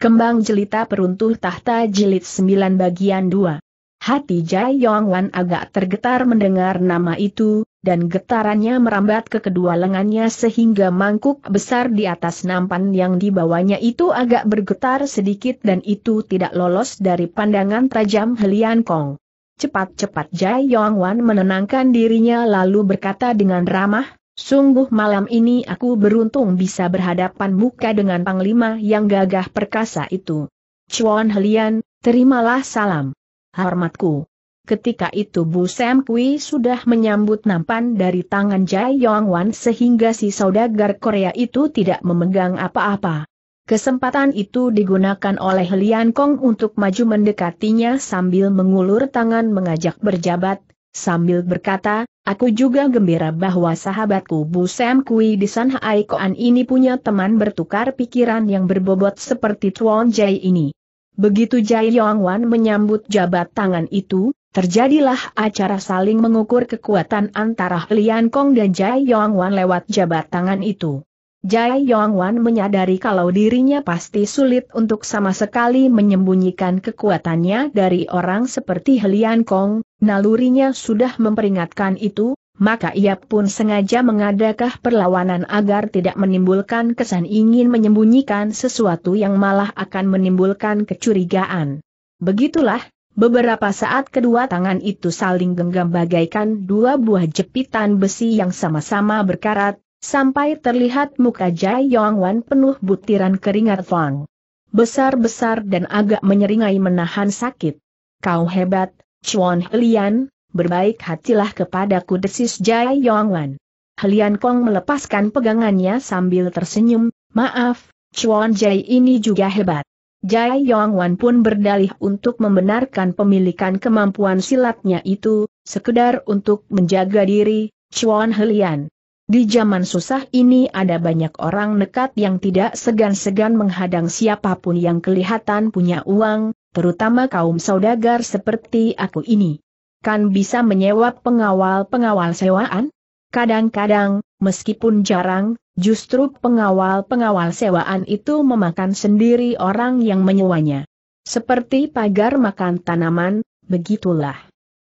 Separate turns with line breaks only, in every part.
Kembang Jelita Peruntuh Tahta Jilid 9 Bagian 2 Hati Jai Yong Wan agak tergetar mendengar nama itu, dan getarannya merambat ke kedua lengannya sehingga mangkuk besar di atas nampan yang dibawanya itu agak bergetar sedikit dan itu tidak lolos dari pandangan tajam Helian Kong. Cepat-cepat Jai Yong Wan menenangkan dirinya lalu berkata dengan ramah, Sungguh malam ini aku beruntung bisa berhadapan muka dengan Panglima yang gagah perkasa itu. Chuan Helian, terimalah salam. Hormatku. Ketika itu Bu Sam Kui sudah menyambut nampan dari tangan Jai Yong Wan sehingga si saudagar Korea itu tidak memegang apa-apa. Kesempatan itu digunakan oleh Lian Kong untuk maju mendekatinya sambil mengulur tangan mengajak berjabat, sambil berkata, Aku juga gembira bahwa sahabatku Bu Sam Kui di San Hai Koan ini punya teman bertukar pikiran yang berbobot seperti Tuan Jai ini. Begitu Jai Yong Wan menyambut jabat tangan itu, terjadilah acara saling mengukur kekuatan antara Lian Kong dan Jai Yong Wan lewat jabat tangan itu. Jai Yong Wan menyadari kalau dirinya pasti sulit untuk sama sekali menyembunyikan kekuatannya dari orang seperti Helian Kong, nalurinya sudah memperingatkan itu, maka ia pun sengaja mengadakah perlawanan agar tidak menimbulkan kesan ingin menyembunyikan sesuatu yang malah akan menimbulkan kecurigaan. Begitulah, beberapa saat kedua tangan itu saling genggam bagaikan dua buah jepitan besi yang sama-sama berkarat, sampai terlihat muka Jai Yong Wan penuh butiran keringat Wang. Besar-besar dan agak menyeringai menahan sakit. Kau hebat, Chuan Helian, berbaik hatilah kepadaku desis Jai Yongwan. Helian Kong melepaskan pegangannya sambil tersenyum, maaf, Chuan Jai ini juga hebat. Jai Yongwan pun berdalih untuk membenarkan pemilikan kemampuan silatnya itu, sekedar untuk menjaga diri, Chuan Helian. Di zaman susah ini ada banyak orang nekat yang tidak segan-segan menghadang siapapun yang kelihatan punya uang, terutama kaum saudagar seperti aku ini. Kan bisa menyewa pengawal-pengawal sewaan? Kadang-kadang, meskipun jarang, justru pengawal-pengawal sewaan itu memakan sendiri orang yang menyewanya. Seperti pagar makan tanaman, begitulah.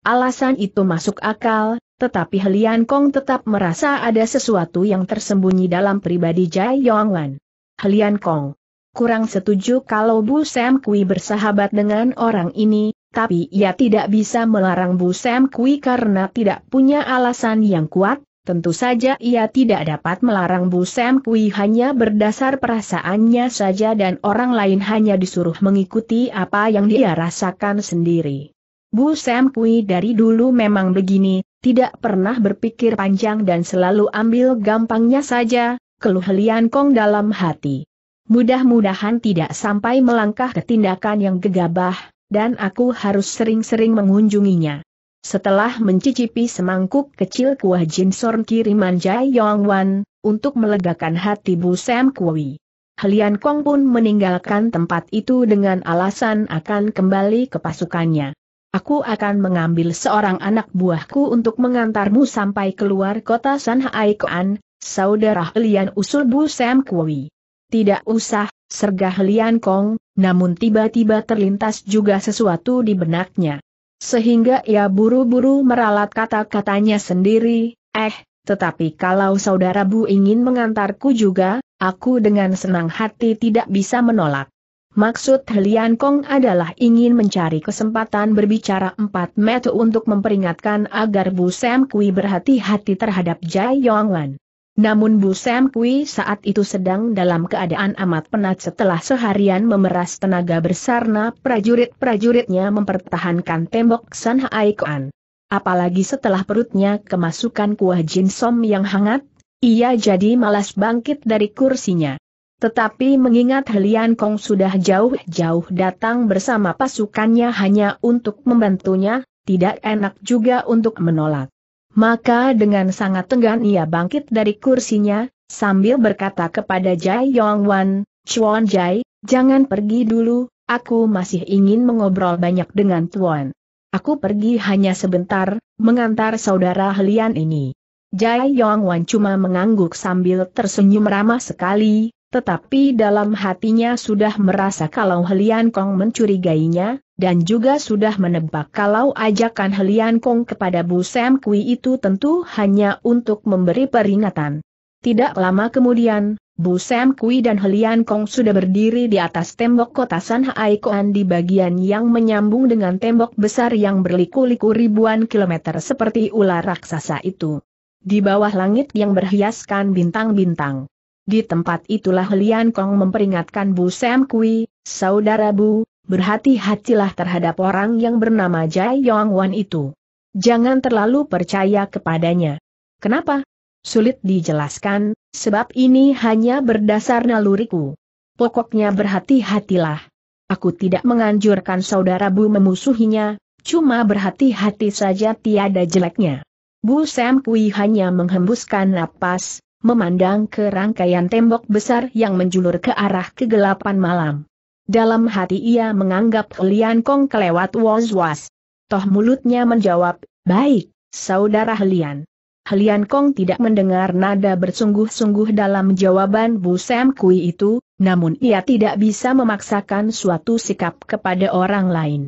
Alasan itu masuk akal, tetapi Helian Kong tetap merasa ada sesuatu yang tersembunyi dalam pribadi Jai Yongwan. Helian Kong kurang setuju kalau Bu Sam Kui bersahabat dengan orang ini, tapi ia tidak bisa melarang Bu Sam Kui karena tidak punya alasan yang kuat, tentu saja ia tidak dapat melarang Bu Sam Kui hanya berdasar perasaannya saja dan orang lain hanya disuruh mengikuti apa yang dia rasakan sendiri. Bu Sam Kui dari dulu memang begini, tidak pernah berpikir panjang dan selalu ambil gampangnya saja, keluh Lian Kong dalam hati. Mudah-mudahan tidak sampai melangkah ke tindakan yang gegabah, dan aku harus sering-sering mengunjunginya. Setelah mencicipi semangkuk kecil kuah Jin jinsorn kiriman Jai Wan, untuk melegakan hati Bu Sam Kui. Helian Kong pun meninggalkan tempat itu dengan alasan akan kembali ke pasukannya. Aku akan mengambil seorang anak buahku untuk mengantarmu sampai keluar kota Sanhaikoan, saudara Helian usul Bu Sam Kui. Tidak usah, sergah Lian Kong, namun tiba-tiba terlintas juga sesuatu di benaknya. Sehingga ia buru-buru meralat kata-katanya sendiri, eh, tetapi kalau saudara Bu ingin mengantarku juga, aku dengan senang hati tidak bisa menolak. Maksud Lian Kong adalah ingin mencari kesempatan berbicara empat metu untuk memperingatkan agar Bu Sam Kui berhati-hati terhadap Jai Yonglan. Namun Bu Sam Kui saat itu sedang dalam keadaan amat penat setelah seharian memeras tenaga bersarna prajurit-prajuritnya mempertahankan tembok San Hai Apalagi setelah perutnya kemasukan kuah jinsom yang hangat, ia jadi malas bangkit dari kursinya. Tetapi mengingat Helian Kong sudah jauh-jauh datang bersama pasukannya hanya untuk membantunya, tidak enak juga untuk menolak. Maka dengan sangat tenggan ia bangkit dari kursinya, sambil berkata kepada Jai Yong Wan, Chuan Jai, jangan pergi dulu, aku masih ingin mengobrol banyak dengan Tuan. Aku pergi hanya sebentar, mengantar saudara Helian ini. Jai Yong Wan cuma mengangguk sambil tersenyum ramah sekali, tetapi dalam hatinya sudah merasa kalau Helian Kong mencurigainya, dan juga sudah menebak kalau ajakan Helian Kong kepada Bu Sam Kui itu tentu hanya untuk memberi peringatan. Tidak lama kemudian, Bu Sam Kui dan Helian Kong sudah berdiri di atas tembok kota San Hai di bagian yang menyambung dengan tembok besar yang berliku-liku ribuan kilometer seperti ular raksasa itu. Di bawah langit yang berhiaskan bintang-bintang. Di tempat itulah Lian Kong memperingatkan Bu Sam Kui, saudara Bu, berhati-hatilah terhadap orang yang bernama Jai Yong Wan itu. Jangan terlalu percaya kepadanya. Kenapa? Sulit dijelaskan, sebab ini hanya berdasar naluriku. Pokoknya berhati-hatilah. Aku tidak menganjurkan saudara Bu memusuhinya, cuma berhati-hati saja tiada jeleknya. Bu Sam Kui hanya menghembuskan napas, memandang ke rangkaian tembok besar yang menjulur ke arah kegelapan malam. Dalam hati ia menganggap Lian Kong kelewat was-was. Toh mulutnya menjawab, baik, saudara Lian. Helian Kong tidak mendengar nada bersungguh-sungguh dalam jawaban Bu Sam Kui itu, namun ia tidak bisa memaksakan suatu sikap kepada orang lain.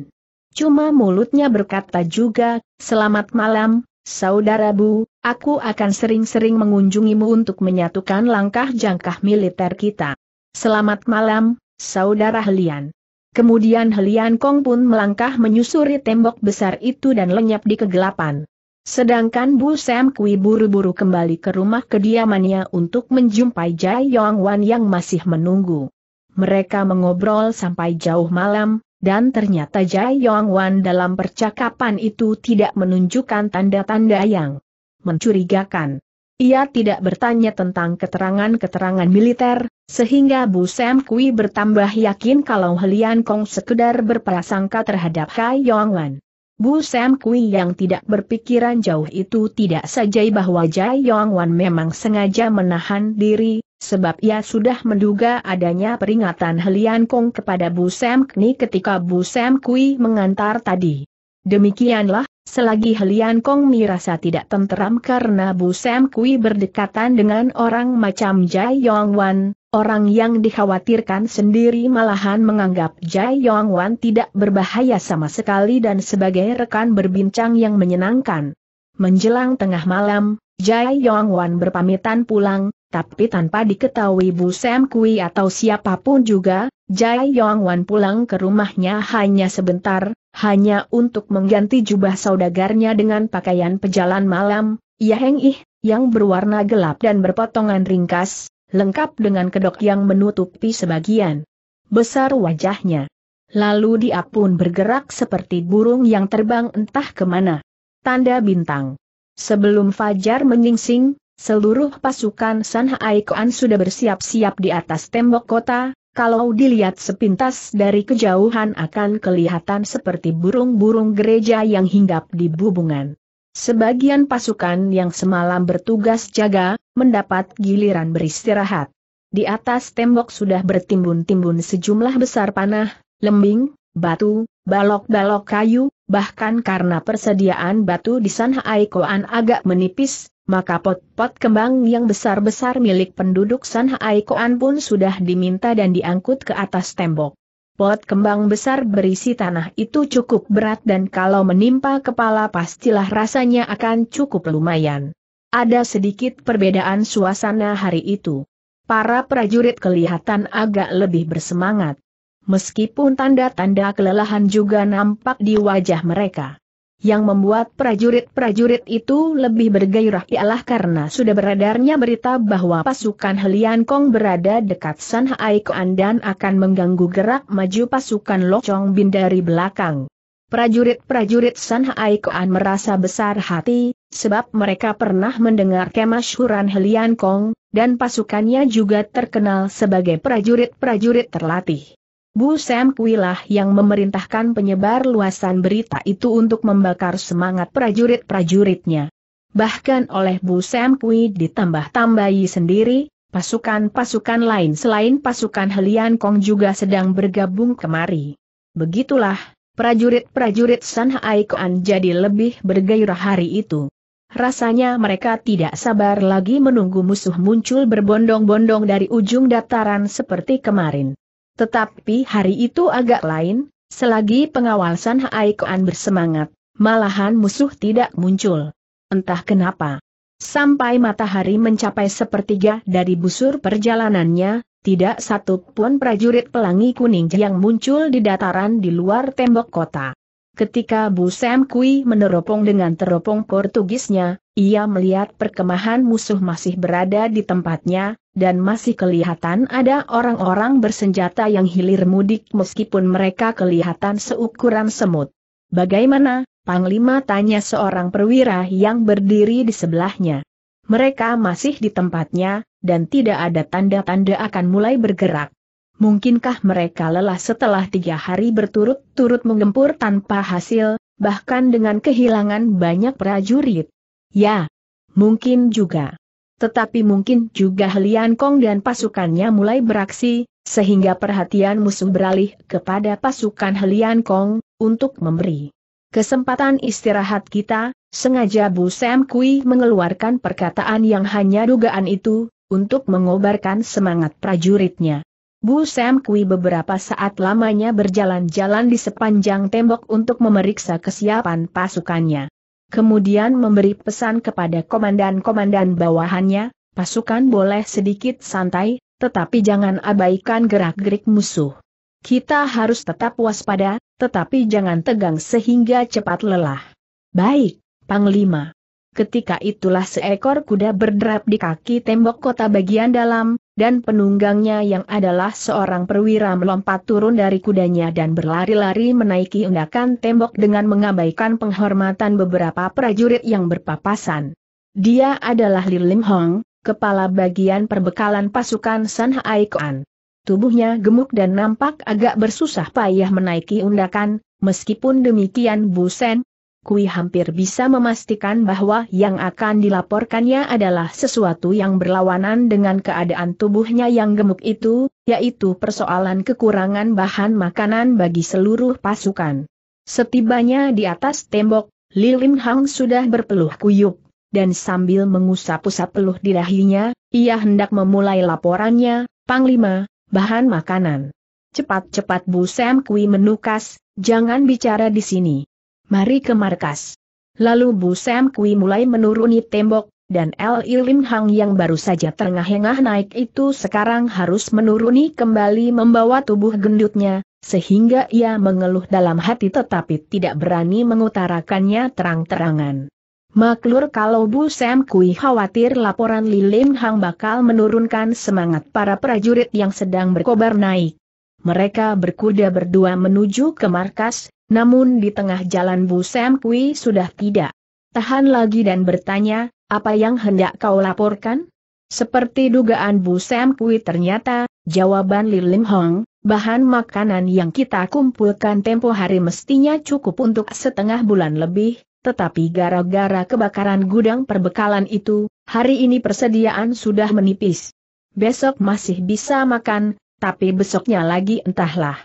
Cuma mulutnya berkata juga, selamat malam, Saudara Bu, aku akan sering-sering mengunjungimu untuk menyatukan langkah jangkah militer kita. Selamat malam, Saudara Helian. Kemudian Helian Kong pun melangkah menyusuri tembok besar itu dan lenyap di kegelapan. Sedangkan Bu Sam Kui buru-buru kembali ke rumah kediamannya untuk menjumpai Jai Yong Wan yang masih menunggu. Mereka mengobrol sampai jauh malam, dan ternyata Jai Yong Wan dalam percakapan itu tidak menunjukkan tanda-tanda yang mencurigakan. Ia tidak bertanya tentang keterangan-keterangan militer, sehingga Bu Sam Kui bertambah yakin kalau Helian Kong sekedar berprasangka terhadap Kai Yong Wan. Bu Sam Kui yang tidak berpikiran jauh itu tidak saja bahwa Jai Yong Wan memang sengaja menahan diri, sebab ia sudah menduga adanya peringatan Helian Kong kepada Bu Sam Kni ketika Bu Sam Kui mengantar tadi. Demikianlah, selagi Helian Kong merasa tidak tenteram karena Bu Sam Kui berdekatan dengan orang macam Jai Yong Wan, orang yang dikhawatirkan sendiri malahan menganggap Jai Yong Wan tidak berbahaya sama sekali dan sebagai rekan berbincang yang menyenangkan. Menjelang tengah malam, Jai Yong Wan berpamitan pulang, tapi tanpa diketahui Bu Sam Kui atau siapapun juga, Jai Yong Wan pulang ke rumahnya hanya sebentar, hanya untuk mengganti jubah saudagarnya dengan pakaian pejalan malam, Yaheng Ih, yang berwarna gelap dan berpotongan ringkas, lengkap dengan kedok yang menutupi sebagian besar wajahnya. Lalu dia pun bergerak seperti burung yang terbang entah kemana. Tanda bintang. Sebelum Fajar menyingsing, Seluruh pasukan San Haikoan sudah bersiap-siap di atas tembok kota, kalau dilihat sepintas dari kejauhan akan kelihatan seperti burung-burung gereja yang hinggap di bubungan. Sebagian pasukan yang semalam bertugas jaga, mendapat giliran beristirahat. Di atas tembok sudah bertimbun-timbun sejumlah besar panah, lembing, batu, balok-balok kayu, bahkan karena persediaan batu di San Haikoan agak menipis, maka pot-pot kembang yang besar-besar milik penduduk Sanhai Koan pun sudah diminta dan diangkut ke atas tembok. Pot kembang besar berisi tanah itu cukup berat dan kalau menimpa kepala pastilah rasanya akan cukup lumayan. Ada sedikit perbedaan suasana hari itu. Para prajurit kelihatan agak lebih bersemangat. Meskipun tanda-tanda kelelahan juga nampak di wajah mereka yang membuat prajurit-prajurit itu lebih bergairah ialah karena sudah beredarnya berita bahwa pasukan Helian Kong berada dekat San Hai dan akan mengganggu gerak maju pasukan Chong Bin dari belakang. Prajurit-prajurit San Hai merasa besar hati, sebab mereka pernah mendengar kemasyhuran Helian Kong, dan pasukannya juga terkenal sebagai prajurit-prajurit terlatih. Bu Sam Kuilah yang memerintahkan penyebar luasan berita itu untuk membakar semangat prajurit-prajuritnya. Bahkan oleh Bu Sam Kui ditambah-tambahi sendiri, pasukan-pasukan lain selain pasukan Helian Kong juga sedang bergabung kemari. Begitulah, prajurit-prajurit San Haikoan jadi lebih bergairah hari itu. Rasanya mereka tidak sabar lagi menunggu musuh muncul berbondong-bondong dari ujung dataran seperti kemarin. Tetapi hari itu agak lain, selagi pengawasan Haikoan bersemangat, malahan musuh tidak muncul. Entah kenapa. Sampai matahari mencapai sepertiga dari busur perjalanannya, tidak satu pun prajurit pelangi kuning yang muncul di dataran di luar tembok kota. Ketika Bu Sam Kui meneropong dengan teropong Portugisnya, ia melihat perkemahan musuh masih berada di tempatnya, dan masih kelihatan ada orang-orang bersenjata yang hilir mudik meskipun mereka kelihatan seukuran semut. Bagaimana, Panglima tanya seorang perwira yang berdiri di sebelahnya. Mereka masih di tempatnya, dan tidak ada tanda-tanda akan mulai bergerak. Mungkinkah mereka lelah setelah tiga hari berturut-turut menggempur tanpa hasil, bahkan dengan kehilangan banyak prajurit? Ya, mungkin juga. Tetapi mungkin juga Helian Kong dan pasukannya mulai beraksi, sehingga perhatian musuh beralih kepada pasukan Helian Kong, untuk memberi kesempatan istirahat kita, sengaja Bu Sam Kui mengeluarkan perkataan yang hanya dugaan itu, untuk mengobarkan semangat prajuritnya. Bu Sam Kui beberapa saat lamanya berjalan-jalan di sepanjang tembok untuk memeriksa kesiapan pasukannya. Kemudian memberi pesan kepada komandan-komandan bawahannya, pasukan boleh sedikit santai, tetapi jangan abaikan gerak-gerik musuh. Kita harus tetap waspada, tetapi jangan tegang sehingga cepat lelah. Baik, Panglima. Ketika itulah seekor kuda berderap di kaki tembok kota bagian dalam, dan penunggangnya yang adalah seorang perwira melompat turun dari kudanya dan berlari-lari menaiki undakan tembok dengan mengabaikan penghormatan beberapa prajurit yang berpapasan. Dia adalah Li Lim Hong, kepala bagian perbekalan pasukan San Haikoan. Tubuhnya gemuk dan nampak agak bersusah payah menaiki undakan, meskipun demikian Busen, Kui hampir bisa memastikan bahwa yang akan dilaporkannya adalah sesuatu yang berlawanan dengan keadaan tubuhnya yang gemuk itu, yaitu persoalan kekurangan bahan makanan bagi seluruh pasukan. Setibanya di atas tembok, Lilim Hang sudah berpeluh kuyup, dan sambil mengusap-usap peluh di dahinya, ia hendak memulai laporannya, Panglima, bahan makanan. Cepat-cepat Bu Sam Kui menukas, jangan bicara di sini mari ke markas. Lalu Bu Sam Kui mulai menuruni tembok, dan El Ilim Hang yang baru saja terengah-engah naik itu sekarang harus menuruni kembali membawa tubuh gendutnya, sehingga ia mengeluh dalam hati tetapi tidak berani mengutarakannya terang-terangan. Maklur kalau Bu Sam Kui khawatir laporan Li Hang bakal menurunkan semangat para prajurit yang sedang berkobar naik. Mereka berkuda berdua menuju ke markas, namun di tengah jalan Bu Sam Kui sudah tidak tahan lagi dan bertanya, apa yang hendak kau laporkan? Seperti dugaan Bu Sam Kui ternyata, jawaban Li Lim Hong, bahan makanan yang kita kumpulkan tempo hari mestinya cukup untuk setengah bulan lebih, tetapi gara-gara kebakaran gudang perbekalan itu, hari ini persediaan sudah menipis. Besok masih bisa makan, tapi besoknya lagi entahlah.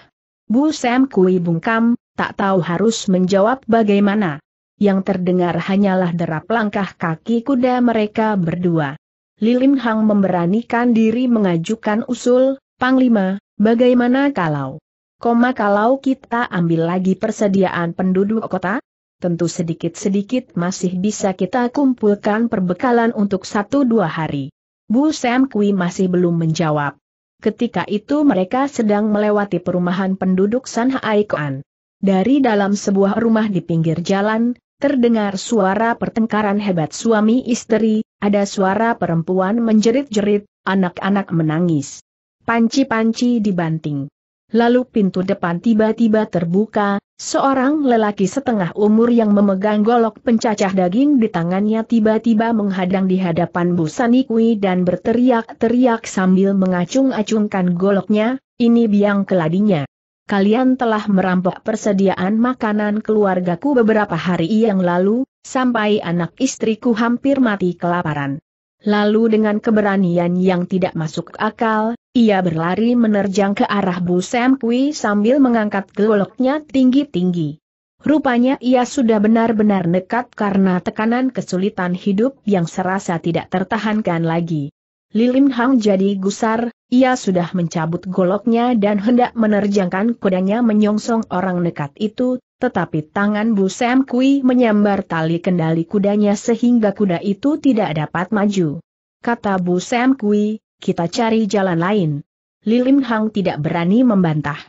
Bu Sam Kui bungkam, tak tahu harus menjawab bagaimana. Yang terdengar hanyalah derap langkah kaki kuda mereka berdua. Lilin Hang memberanikan diri mengajukan usul, Panglima, bagaimana kalau? Koma kalau kita ambil lagi persediaan penduduk kota? Tentu sedikit-sedikit masih bisa kita kumpulkan perbekalan untuk satu dua hari. Bu Sam Kui masih belum menjawab. Ketika itu mereka sedang melewati perumahan penduduk San Haikuan. Dari dalam sebuah rumah di pinggir jalan, terdengar suara pertengkaran hebat suami istri, ada suara perempuan menjerit-jerit, anak-anak menangis. Panci-panci dibanting. Lalu pintu depan tiba-tiba terbuka, seorang lelaki setengah umur yang memegang golok pencacah daging di tangannya tiba-tiba menghadang di hadapan Bu Sanikui dan berteriak-teriak sambil mengacung-acungkan goloknya, ini biang keladinya kalian telah merampok persediaan makanan keluargaku beberapa hari yang lalu, sampai anak istriku hampir mati kelaparan. Lalu dengan keberanian yang tidak masuk akal, ia berlari menerjang ke arah Bu Sam sambil mengangkat goloknya tinggi-tinggi. Rupanya ia sudah benar-benar nekat karena tekanan kesulitan hidup yang serasa tidak tertahankan lagi. Lilim Hang jadi gusar, ia sudah mencabut goloknya dan hendak menerjangkan kudanya menyongsong orang nekat itu, tetapi tangan Bu Sam Kui menyambar tali kendali kudanya sehingga kuda itu tidak dapat maju. Kata Bu Sam Kui, kita cari jalan lain. Lilim Hang tidak berani membantah.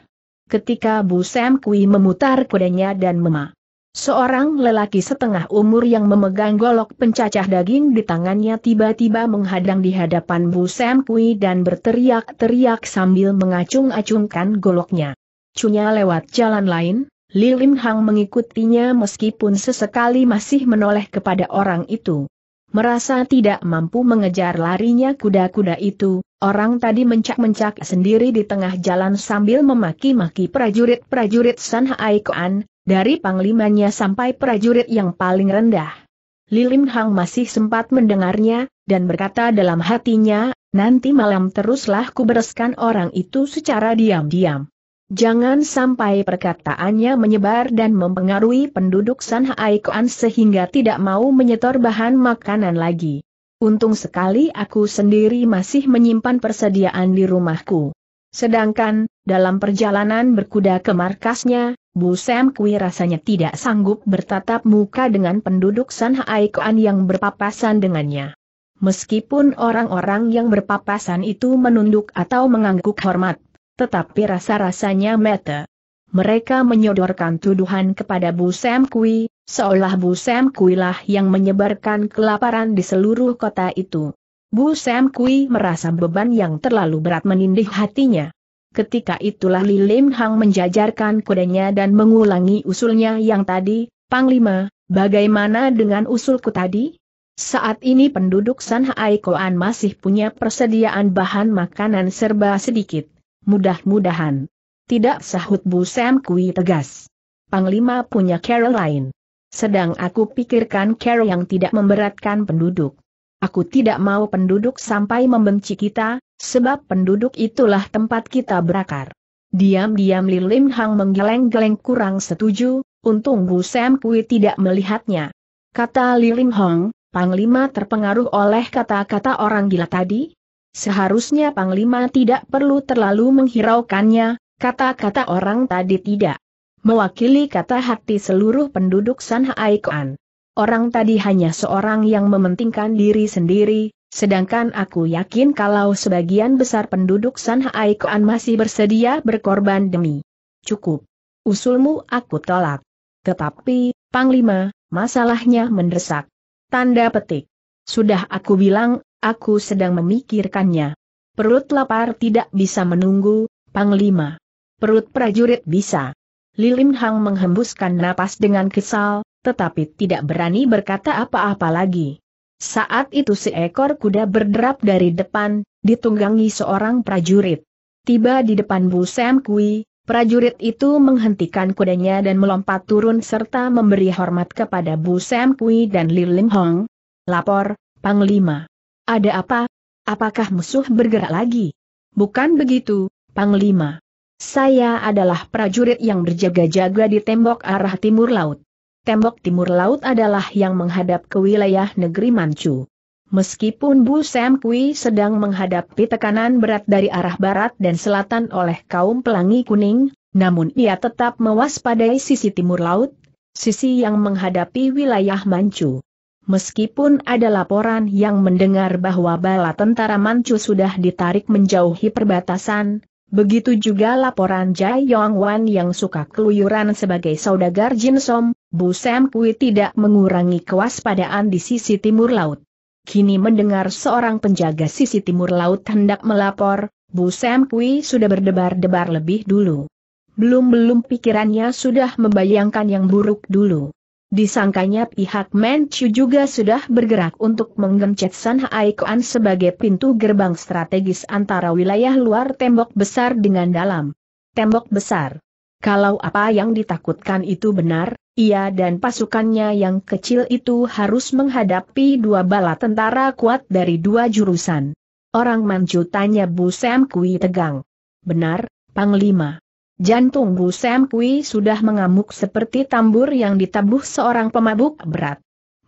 Ketika Bu Sam Kui memutar kudanya dan memak Seorang lelaki setengah umur yang memegang golok pencacah daging di tangannya tiba-tiba menghadang di hadapan Bu Sam Kui dan berteriak-teriak sambil mengacung-acungkan goloknya. Cunya lewat jalan lain, Li Hang mengikutinya meskipun sesekali masih menoleh kepada orang itu. Merasa tidak mampu mengejar larinya kuda-kuda itu, orang tadi mencak-mencak sendiri di tengah jalan sambil memaki-maki prajurit-prajurit San Haikuan, dari panglimanya sampai prajurit yang paling rendah. Lilim Hang masih sempat mendengarnya, dan berkata dalam hatinya, nanti malam teruslah kubereskan orang itu secara diam-diam. Jangan sampai perkataannya menyebar dan mempengaruhi penduduk Sanhai sehingga tidak mau menyetor bahan makanan lagi. Untung sekali aku sendiri masih menyimpan persediaan di rumahku. Sedangkan, dalam perjalanan berkuda ke markasnya, Bu Sam Kui rasanya tidak sanggup bertatap muka dengan penduduk San Haikuan yang berpapasan dengannya. Meskipun orang-orang yang berpapasan itu menunduk atau mengangguk hormat, tetapi rasa-rasanya mete. Mereka menyodorkan tuduhan kepada Bu Sam Kui, seolah Bu Sam Kui lah yang menyebarkan kelaparan di seluruh kota itu. Bu Sam Kui merasa beban yang terlalu berat menindih hatinya. Ketika itulah Li Lim Hang menjajarkan kudanya dan mengulangi usulnya yang tadi, Panglima, bagaimana dengan usulku tadi? Saat ini penduduk Sanhai Koan masih punya persediaan bahan makanan serba sedikit. Mudah-mudahan. Tidak sahut Bu Sam Kui tegas. Panglima punya Carol lain. Sedang aku pikirkan Carol yang tidak memberatkan penduduk. Aku tidak mau penduduk sampai membenci kita, sebab penduduk itulah tempat kita berakar. Diam-diam Li Lim Hang menggeleng-geleng kurang setuju, untung Bu Sam Kui tidak melihatnya. Kata Li Lim Hong, Panglima terpengaruh oleh kata-kata orang gila tadi? Seharusnya Panglima tidak perlu terlalu menghiraukannya, kata-kata orang tadi tidak. Mewakili kata hati seluruh penduduk San Haikuan orang tadi hanya seorang yang mementingkan diri sendiri, sedangkan aku yakin kalau sebagian besar penduduk Sanhai Koan masih bersedia berkorban demi. Cukup. Usulmu aku tolak. Tetapi, Panglima, masalahnya mendesak. Tanda petik. Sudah aku bilang, aku sedang memikirkannya. Perut lapar tidak bisa menunggu, Panglima. Perut prajurit bisa. Lilim Hang menghembuskan napas dengan kesal, tetapi tidak berani berkata apa-apa lagi. Saat itu seekor kuda berderap dari depan, ditunggangi seorang prajurit. Tiba di depan Bu Sam Kui, prajurit itu menghentikan kudanya dan melompat turun serta memberi hormat kepada Bu Sam Kui dan Li Lim Hong. Lapor, Panglima. Ada apa? Apakah musuh bergerak lagi? Bukan begitu, Panglima. Saya adalah prajurit yang berjaga-jaga di tembok arah timur laut tembok timur laut adalah yang menghadap ke wilayah negeri Manchu. Meskipun Bu Sam Kui sedang menghadapi tekanan berat dari arah barat dan selatan oleh kaum pelangi kuning, namun ia tetap mewaspadai sisi timur laut, sisi yang menghadapi wilayah Manchu. Meskipun ada laporan yang mendengar bahwa bala tentara Manchu sudah ditarik menjauhi perbatasan, Begitu juga laporan Jai Yong Wan yang suka keluyuran sebagai saudagar Jin Som, Bu Sam Kui tidak mengurangi kewaspadaan di sisi timur laut. Kini mendengar seorang penjaga sisi timur laut hendak melapor, Bu Sam Kui sudah berdebar-debar lebih dulu. Belum-belum pikirannya sudah membayangkan yang buruk dulu. Disangkanya pihak Manchu juga sudah bergerak untuk menggencet Shanghai sebagai pintu gerbang strategis antara wilayah luar tembok besar dengan dalam. Tembok besar. Kalau apa yang ditakutkan itu benar, ia dan pasukannya yang kecil itu harus menghadapi dua bala tentara kuat dari dua jurusan. Orang Manchu tanya Bu Sam Kui tegang. Benar, Panglima. Jantung Bu Sam Kui sudah mengamuk seperti tambur yang ditabuh seorang pemabuk berat.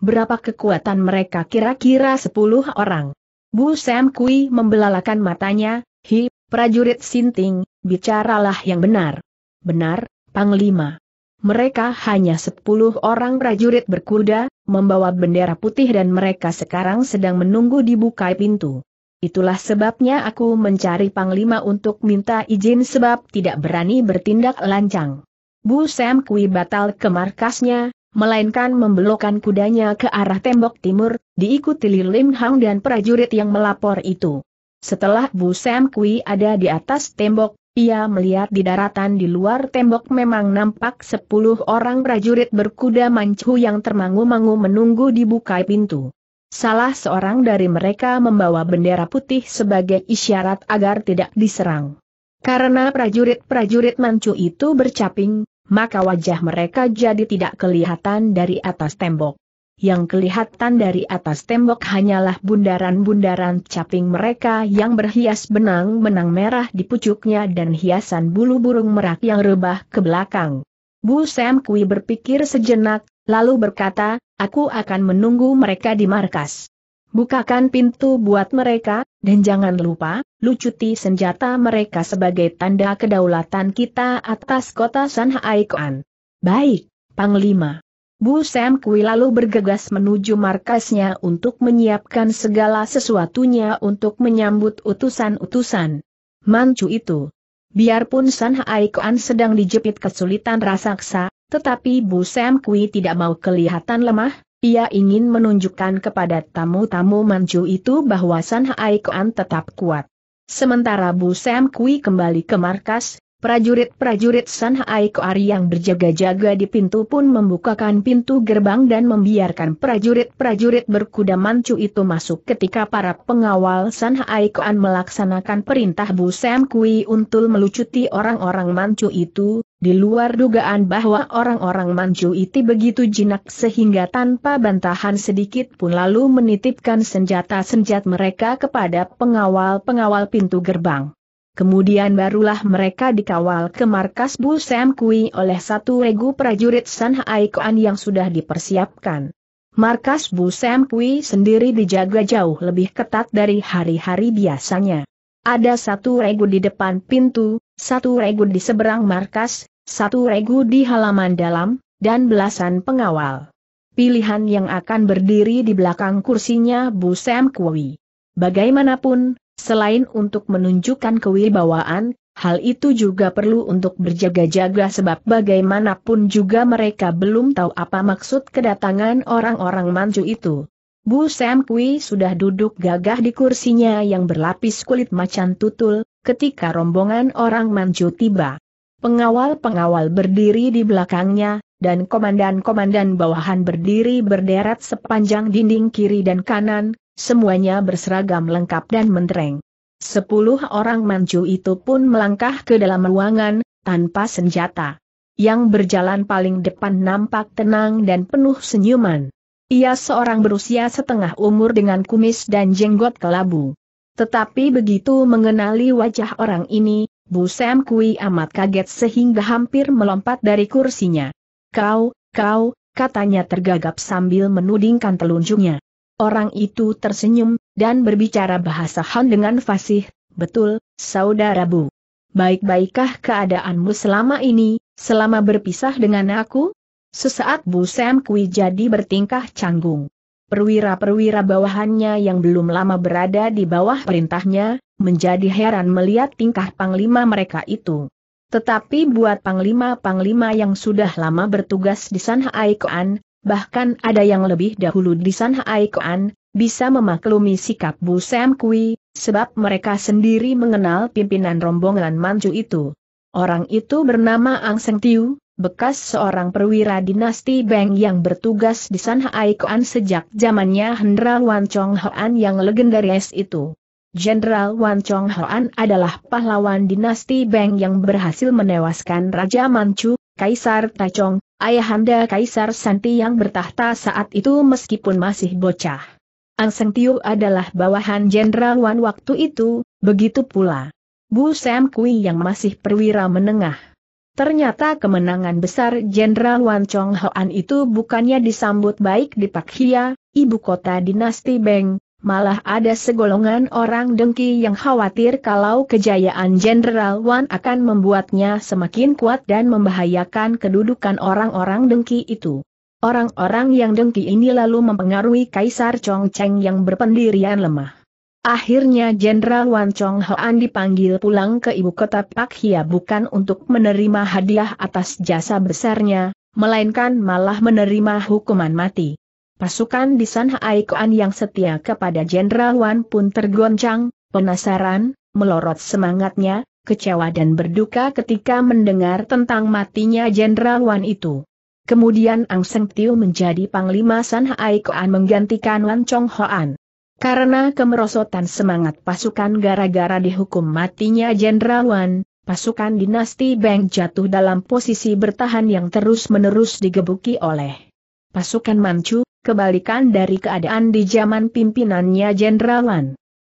Berapa kekuatan mereka kira-kira sepuluh orang. Bu Sam Kui membelalakan matanya, hi, prajurit sinting, bicaralah yang benar. Benar, Panglima. Mereka hanya sepuluh orang prajurit berkuda, membawa bendera putih dan mereka sekarang sedang menunggu dibuka pintu. Itulah sebabnya aku mencari Panglima untuk minta izin sebab tidak berani bertindak lancang. Bu Sam Kui batal ke markasnya, melainkan membelokkan kudanya ke arah tembok timur, diikuti Li Lim Hang dan prajurit yang melapor itu. Setelah Bu Sam Kui ada di atas tembok, ia melihat di daratan di luar tembok memang nampak sepuluh orang prajurit berkuda manchu yang termangu-mangu menunggu dibuka pintu. Salah seorang dari mereka membawa bendera putih sebagai isyarat agar tidak diserang. Karena prajurit-prajurit Mancu itu bercaping, maka wajah mereka jadi tidak kelihatan dari atas tembok. Yang kelihatan dari atas tembok hanyalah bundaran-bundaran caping mereka yang berhias benang-benang merah di pucuknya dan hiasan bulu burung merak yang rebah ke belakang. Bu Sam Kui berpikir sejenak, lalu berkata, aku akan menunggu mereka di markas. Bukakan pintu buat mereka, dan jangan lupa, lucuti senjata mereka sebagai tanda kedaulatan kita atas kota Sanhaikuan. Baik, Panglima. Bu Sam Kui lalu bergegas menuju markasnya untuk menyiapkan segala sesuatunya untuk menyambut utusan-utusan. Mancu itu. Biarpun Sanhaikuan sedang dijepit kesulitan raksasa, tetapi Bu Sam Kui tidak mau kelihatan lemah, ia ingin menunjukkan kepada tamu-tamu Manju itu bahwa San Hai Kuan tetap kuat. Sementara Bu Sam Kui kembali ke markas, prajurit-prajurit San Hai Kuan yang berjaga-jaga di pintu pun membukakan pintu gerbang dan membiarkan prajurit-prajurit berkuda Manju itu masuk ketika para pengawal San Hai Kuan melaksanakan perintah Bu Sam Kui untuk melucuti orang-orang Manju itu, di luar dugaan bahwa orang-orang Manchu itu begitu jinak sehingga tanpa bantahan sedikit pun lalu menitipkan senjata-senjat mereka kepada pengawal-pengawal pintu gerbang. Kemudian barulah mereka dikawal ke markas Bu Sam Kui oleh satu regu prajurit San Haikuan yang sudah dipersiapkan. Markas Bu Sam Kui sendiri dijaga jauh lebih ketat dari hari-hari biasanya. Ada satu regu di depan pintu, satu regu di seberang markas, satu regu di halaman dalam, dan belasan pengawal. Pilihan yang akan berdiri di belakang kursinya Bu Sam Kui. Bagaimanapun, selain untuk menunjukkan kewibawaan, hal itu juga perlu untuk berjaga-jaga sebab bagaimanapun juga mereka belum tahu apa maksud kedatangan orang-orang manju itu. Bu Sam Kui sudah duduk gagah di kursinya yang berlapis kulit macan tutul, ketika rombongan orang Manju tiba. Pengawal-pengawal berdiri di belakangnya, dan komandan-komandan bawahan berdiri berderet sepanjang dinding kiri dan kanan, semuanya berseragam lengkap dan mentereng. Sepuluh orang mancu itu pun melangkah ke dalam ruangan, tanpa senjata. Yang berjalan paling depan nampak tenang dan penuh senyuman. Ia seorang berusia setengah umur dengan kumis dan jenggot kelabu. Tetapi begitu mengenali wajah orang ini, Bu Sam Kui amat kaget sehingga hampir melompat dari kursinya. Kau, kau, katanya tergagap sambil menudingkan telunjuknya. Orang itu tersenyum, dan berbicara bahasa Han dengan fasih, betul, saudara Bu. Baik-baikkah keadaanmu selama ini, selama berpisah dengan aku? Sesaat Bu Sam Kui jadi bertingkah canggung perwira-perwira bawahannya yang belum lama berada di bawah perintahnya, menjadi heran melihat tingkah panglima mereka itu. Tetapi buat panglima-panglima yang sudah lama bertugas di sana Koan, bahkan ada yang lebih dahulu di sana Koan, bisa memaklumi sikap Bu Sam Kui, sebab mereka sendiri mengenal pimpinan rombongan Manchu itu. Orang itu bernama Ang Seng Tiu, bekas seorang perwira dinasti Beng yang bertugas di Sanhai Koan sejak zamannya Hendra Wan Chong Hoan yang legendaris itu. Jenderal Wan Chong Hoan adalah pahlawan dinasti Beng yang berhasil menewaskan Raja Manchu, Kaisar Taichong ayahanda Kaisar Santi yang bertahta saat itu meskipun masih bocah. Ang Seng Tiu adalah bawahan Jenderal Wan waktu itu, begitu pula. Bu Sam Kui yang masih perwira menengah. Ternyata kemenangan besar Jenderal Wan Chong Hoan itu bukannya disambut baik di Pak Hia, ibu kota dinasti Beng, malah ada segolongan orang dengki yang khawatir kalau kejayaan Jenderal Wan akan membuatnya semakin kuat dan membahayakan kedudukan orang-orang dengki itu. Orang-orang yang dengki ini lalu mempengaruhi Kaisar Chong Cheng yang berpendirian lemah. Akhirnya Jenderal Wan Chong Hoan dipanggil pulang ke ibu kota Pak Hia bukan untuk menerima hadiah atas jasa besarnya, melainkan malah menerima hukuman mati. Pasukan di San Haikoan yang setia kepada Jenderal Wan pun tergoncang, penasaran, melorot semangatnya, kecewa dan berduka ketika mendengar tentang matinya Jenderal Wan itu. Kemudian Ang Seng Tiu menjadi Panglima San Haikoan menggantikan Wan Chong Hoan. Karena kemerosotan semangat pasukan gara-gara dihukum matinya Jenderal Wan, pasukan dinasti Beng jatuh dalam posisi bertahan yang terus-menerus digebuki oleh pasukan Manchu, kebalikan dari keadaan di zaman pimpinannya Jenderal Wan.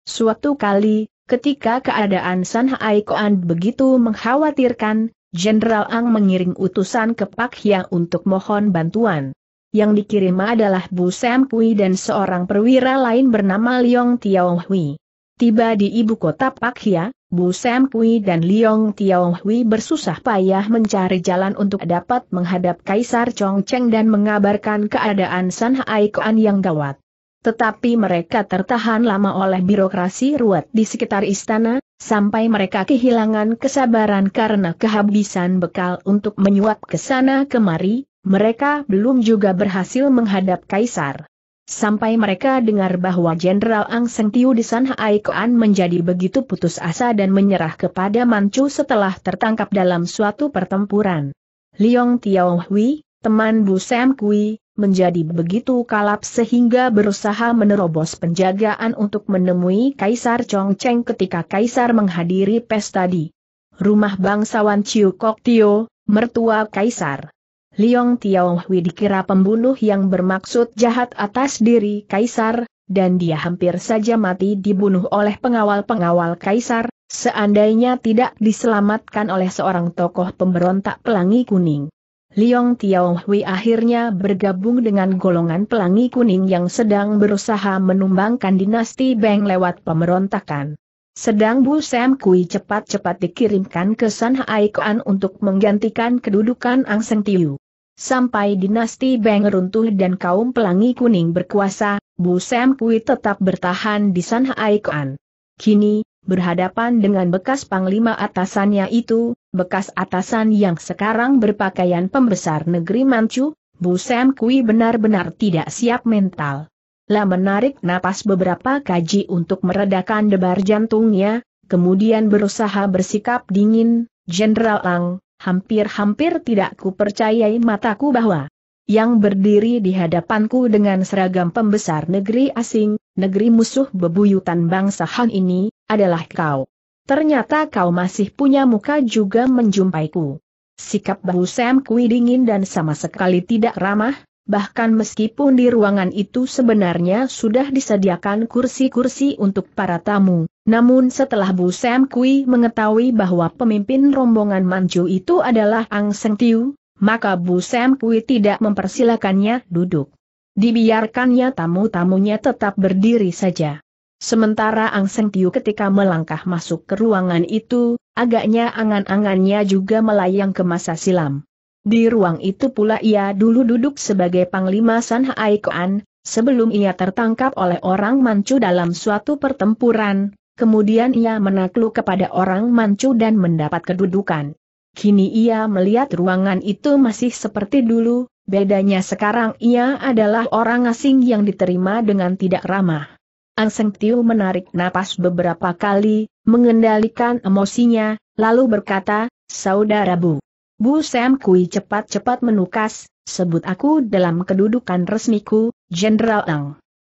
Suatu kali, ketika keadaan San Hai begitu mengkhawatirkan, Jenderal Ang mengiring utusan ke Pak Hyang untuk mohon bantuan yang dikirim adalah Bu Sam Kui dan seorang perwira lain bernama Liong Tiao Hui. Tiba di ibu kota Pak Hia, Bu Sam Kui dan Liong Tiao Hui bersusah payah mencari jalan untuk dapat menghadap Kaisar Chong Cheng dan mengabarkan keadaan San Kuan yang gawat. Tetapi mereka tertahan lama oleh birokrasi ruwet di sekitar istana, sampai mereka kehilangan kesabaran karena kehabisan bekal untuk menyuap ke sana kemari, mereka belum juga berhasil menghadap Kaisar. Sampai mereka dengar bahwa Jenderal Ang Seng Tiu di San Hai menjadi begitu putus asa dan menyerah kepada Manchu setelah tertangkap dalam suatu pertempuran. Liong Tiao Hui, teman Bu Sam Kui, menjadi begitu kalap sehingga berusaha menerobos penjagaan untuk menemui Kaisar Chong Cheng ketika Kaisar menghadiri pesta di rumah bangsawan Chiu Kok Tio, mertua Kaisar. Liong Tiaohui dikira pembunuh yang bermaksud jahat atas diri Kaisar, dan dia hampir saja mati dibunuh oleh pengawal-pengawal Kaisar, seandainya tidak diselamatkan oleh seorang tokoh pemberontak pelangi kuning. Liong Tiaohui akhirnya bergabung dengan golongan pelangi kuning yang sedang berusaha menumbangkan dinasti Beng lewat pemberontakan. Sedang Bu Sam Kui cepat-cepat dikirimkan ke San Haikuan untuk menggantikan kedudukan Ang Seng Tiu. Sampai dinasti Beng runtuh dan kaum pelangi kuning berkuasa, Bu Sam Kui tetap bertahan di San Koan. Kini, berhadapan dengan bekas panglima atasannya itu, bekas atasan yang sekarang berpakaian pembesar negeri Manchu, Bu Sam Kui benar-benar tidak siap mental. La menarik napas beberapa kaji untuk meredakan debar jantungnya, kemudian berusaha bersikap dingin, Jenderal Ang, hampir-hampir tidak kupercayai mataku bahwa yang berdiri di hadapanku dengan seragam pembesar negeri asing, negeri musuh bebuyutan bangsa Han ini, adalah kau. Ternyata kau masih punya muka juga menjumpaiku. Sikap bahu Sam Kui dingin dan sama sekali tidak ramah, bahkan meskipun di ruangan itu sebenarnya sudah disediakan kursi-kursi untuk para tamu, namun setelah Bu Sam Kui mengetahui bahwa pemimpin rombongan Manju itu adalah Ang Seng Tiu, maka Bu Sam Kui tidak mempersilakannya duduk. Dibiarkannya tamu-tamunya tetap berdiri saja. Sementara Ang Seng Tiu ketika melangkah masuk ke ruangan itu, agaknya angan-angannya juga melayang ke masa silam. Di ruang itu pula ia dulu duduk sebagai Panglima San Haikoan, sebelum ia tertangkap oleh orang Manchu dalam suatu pertempuran, kemudian ia menakluk kepada orang Manchu dan mendapat kedudukan. Kini ia melihat ruangan itu masih seperti dulu, bedanya sekarang ia adalah orang asing yang diterima dengan tidak ramah. Seng Tiu menarik napas beberapa kali, mengendalikan emosinya, lalu berkata, Saudara Bu. Bu Sam Kui cepat-cepat menukas, sebut aku dalam kedudukan resmiku, Jenderal Ang.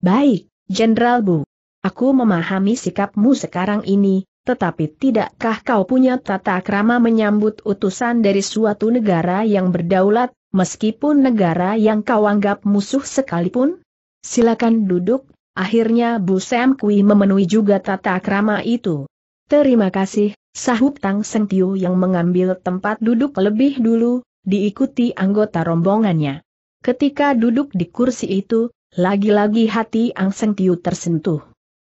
Baik, Jenderal Bu. Aku memahami sikapmu sekarang ini, tetapi tidakkah kau punya tata krama menyambut utusan dari suatu negara yang berdaulat, meskipun negara yang kau anggap musuh sekalipun? Silakan duduk, akhirnya Bu Sam Kui memenuhi juga tata krama itu. Terima kasih, sahut Tang Seng Tiu yang mengambil tempat duduk lebih dulu, diikuti anggota rombongannya. Ketika duduk di kursi itu, lagi-lagi hati Ang Seng Tiu tersentuh.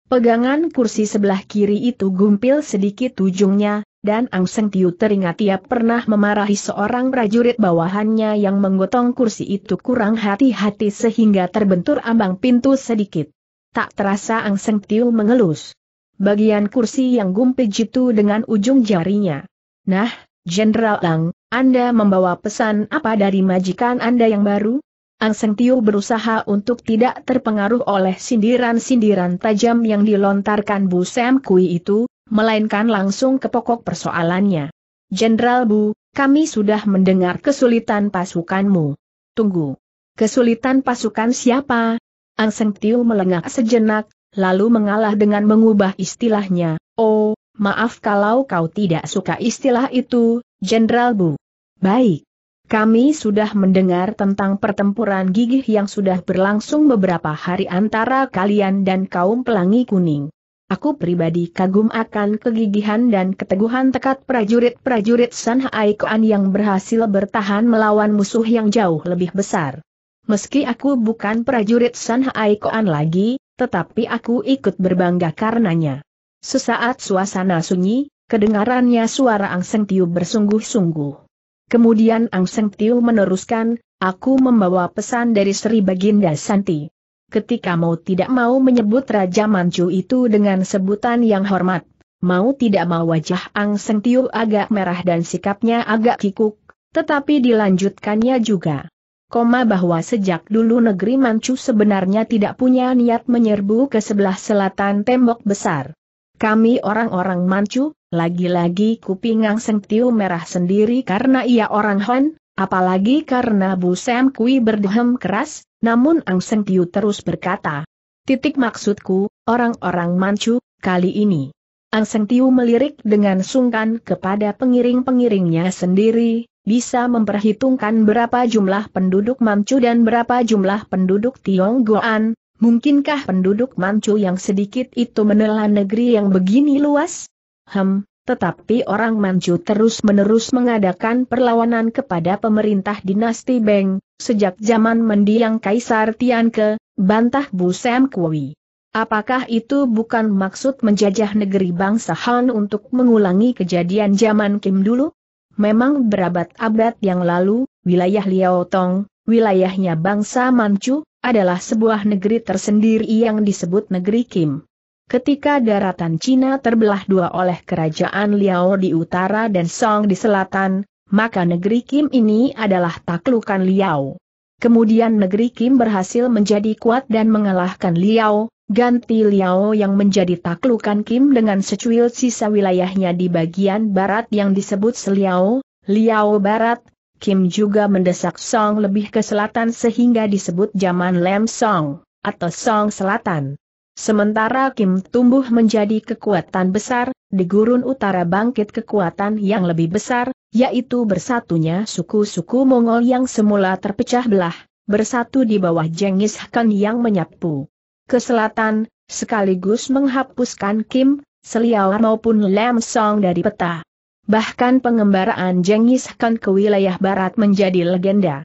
Pegangan kursi sebelah kiri itu gumpil sedikit ujungnya, dan Ang Seng Tiu teringat ia pernah memarahi seorang prajurit bawahannya yang menggotong kursi itu kurang hati-hati sehingga terbentur ambang pintu sedikit. Tak terasa Ang Seng Tiu mengelus. Bagian kursi yang gumpil jitu dengan ujung jarinya. Nah, Jenderal Lang, Anda membawa pesan apa dari majikan Anda yang baru? Seng Tiu berusaha untuk tidak terpengaruh oleh sindiran-sindiran tajam yang dilontarkan Bu Sam Kui itu, melainkan langsung ke pokok persoalannya. Jenderal Bu, kami sudah mendengar kesulitan pasukanmu. Tunggu. Kesulitan pasukan siapa? Seng Tiu melengah sejenak, lalu mengalah dengan mengubah istilahnya. Oh, maaf kalau kau tidak suka istilah itu, Jenderal Bu. Baik. Kami sudah mendengar tentang pertempuran gigih yang sudah berlangsung beberapa hari antara kalian dan kaum pelangi kuning. Aku pribadi kagum akan kegigihan dan keteguhan tekat prajurit-prajurit San Haikuan yang berhasil bertahan melawan musuh yang jauh lebih besar. Meski aku bukan prajurit San Haikuan lagi, tetapi aku ikut berbangga karenanya. Sesaat suasana sunyi, kedengarannya suara Angseng tiup bersungguh-sungguh. Kemudian Ang Seng Tiu meneruskan, aku membawa pesan dari Sri Baginda Santi. Ketika mau tidak mau menyebut Raja Manchu itu dengan sebutan yang hormat, mau tidak mau wajah Ang Seng Tiu agak merah dan sikapnya agak kikuk, tetapi dilanjutkannya juga. Koma bahwa sejak dulu negeri Manchu sebenarnya tidak punya niat menyerbu ke sebelah selatan tembok besar. Kami orang-orang Manchu, lagi-lagi kuping Ang Seng Tiu merah sendiri karena ia orang Hon, apalagi karena Bu Sam Kui berdehem keras, namun Ang Seng Tiu terus berkata. Titik maksudku, orang-orang mancu, kali ini. Ang Seng Tiu melirik dengan sungkan kepada pengiring-pengiringnya sendiri, bisa memperhitungkan berapa jumlah penduduk Manchu dan berapa jumlah penduduk Tionggoan, mungkinkah penduduk Manchu yang sedikit itu menelan negeri yang begini luas? Hem, tetapi orang Manchu terus-menerus mengadakan perlawanan kepada pemerintah dinasti Beng, sejak zaman mendiang Kaisar Tianke, bantah Bu Sam Kui. Apakah itu bukan maksud menjajah negeri bangsa Han untuk mengulangi kejadian zaman Kim dulu? Memang berabad-abad yang lalu, wilayah Liaotong, wilayahnya bangsa Manchu, adalah sebuah negeri tersendiri yang disebut negeri Kim. Ketika daratan Cina terbelah dua oleh kerajaan Liao di utara dan Song di selatan, maka negeri Kim ini adalah taklukan Liao. Kemudian negeri Kim berhasil menjadi kuat dan mengalahkan Liao, ganti Liao yang menjadi taklukan Kim dengan secuil sisa wilayahnya di bagian barat yang disebut Seliao, Liao Barat, Kim juga mendesak Song lebih ke selatan sehingga disebut zaman Lem Song, atau Song Selatan. Sementara Kim tumbuh menjadi kekuatan besar, di gurun utara bangkit kekuatan yang lebih besar, yaitu bersatunya suku-suku Mongol yang semula terpecah belah, bersatu di bawah Jengis Khan yang menyapu ke selatan, sekaligus menghapuskan Kim, Seliau maupun Lam Song dari peta. Bahkan pengembaraan Jengis Khan ke wilayah barat menjadi legenda.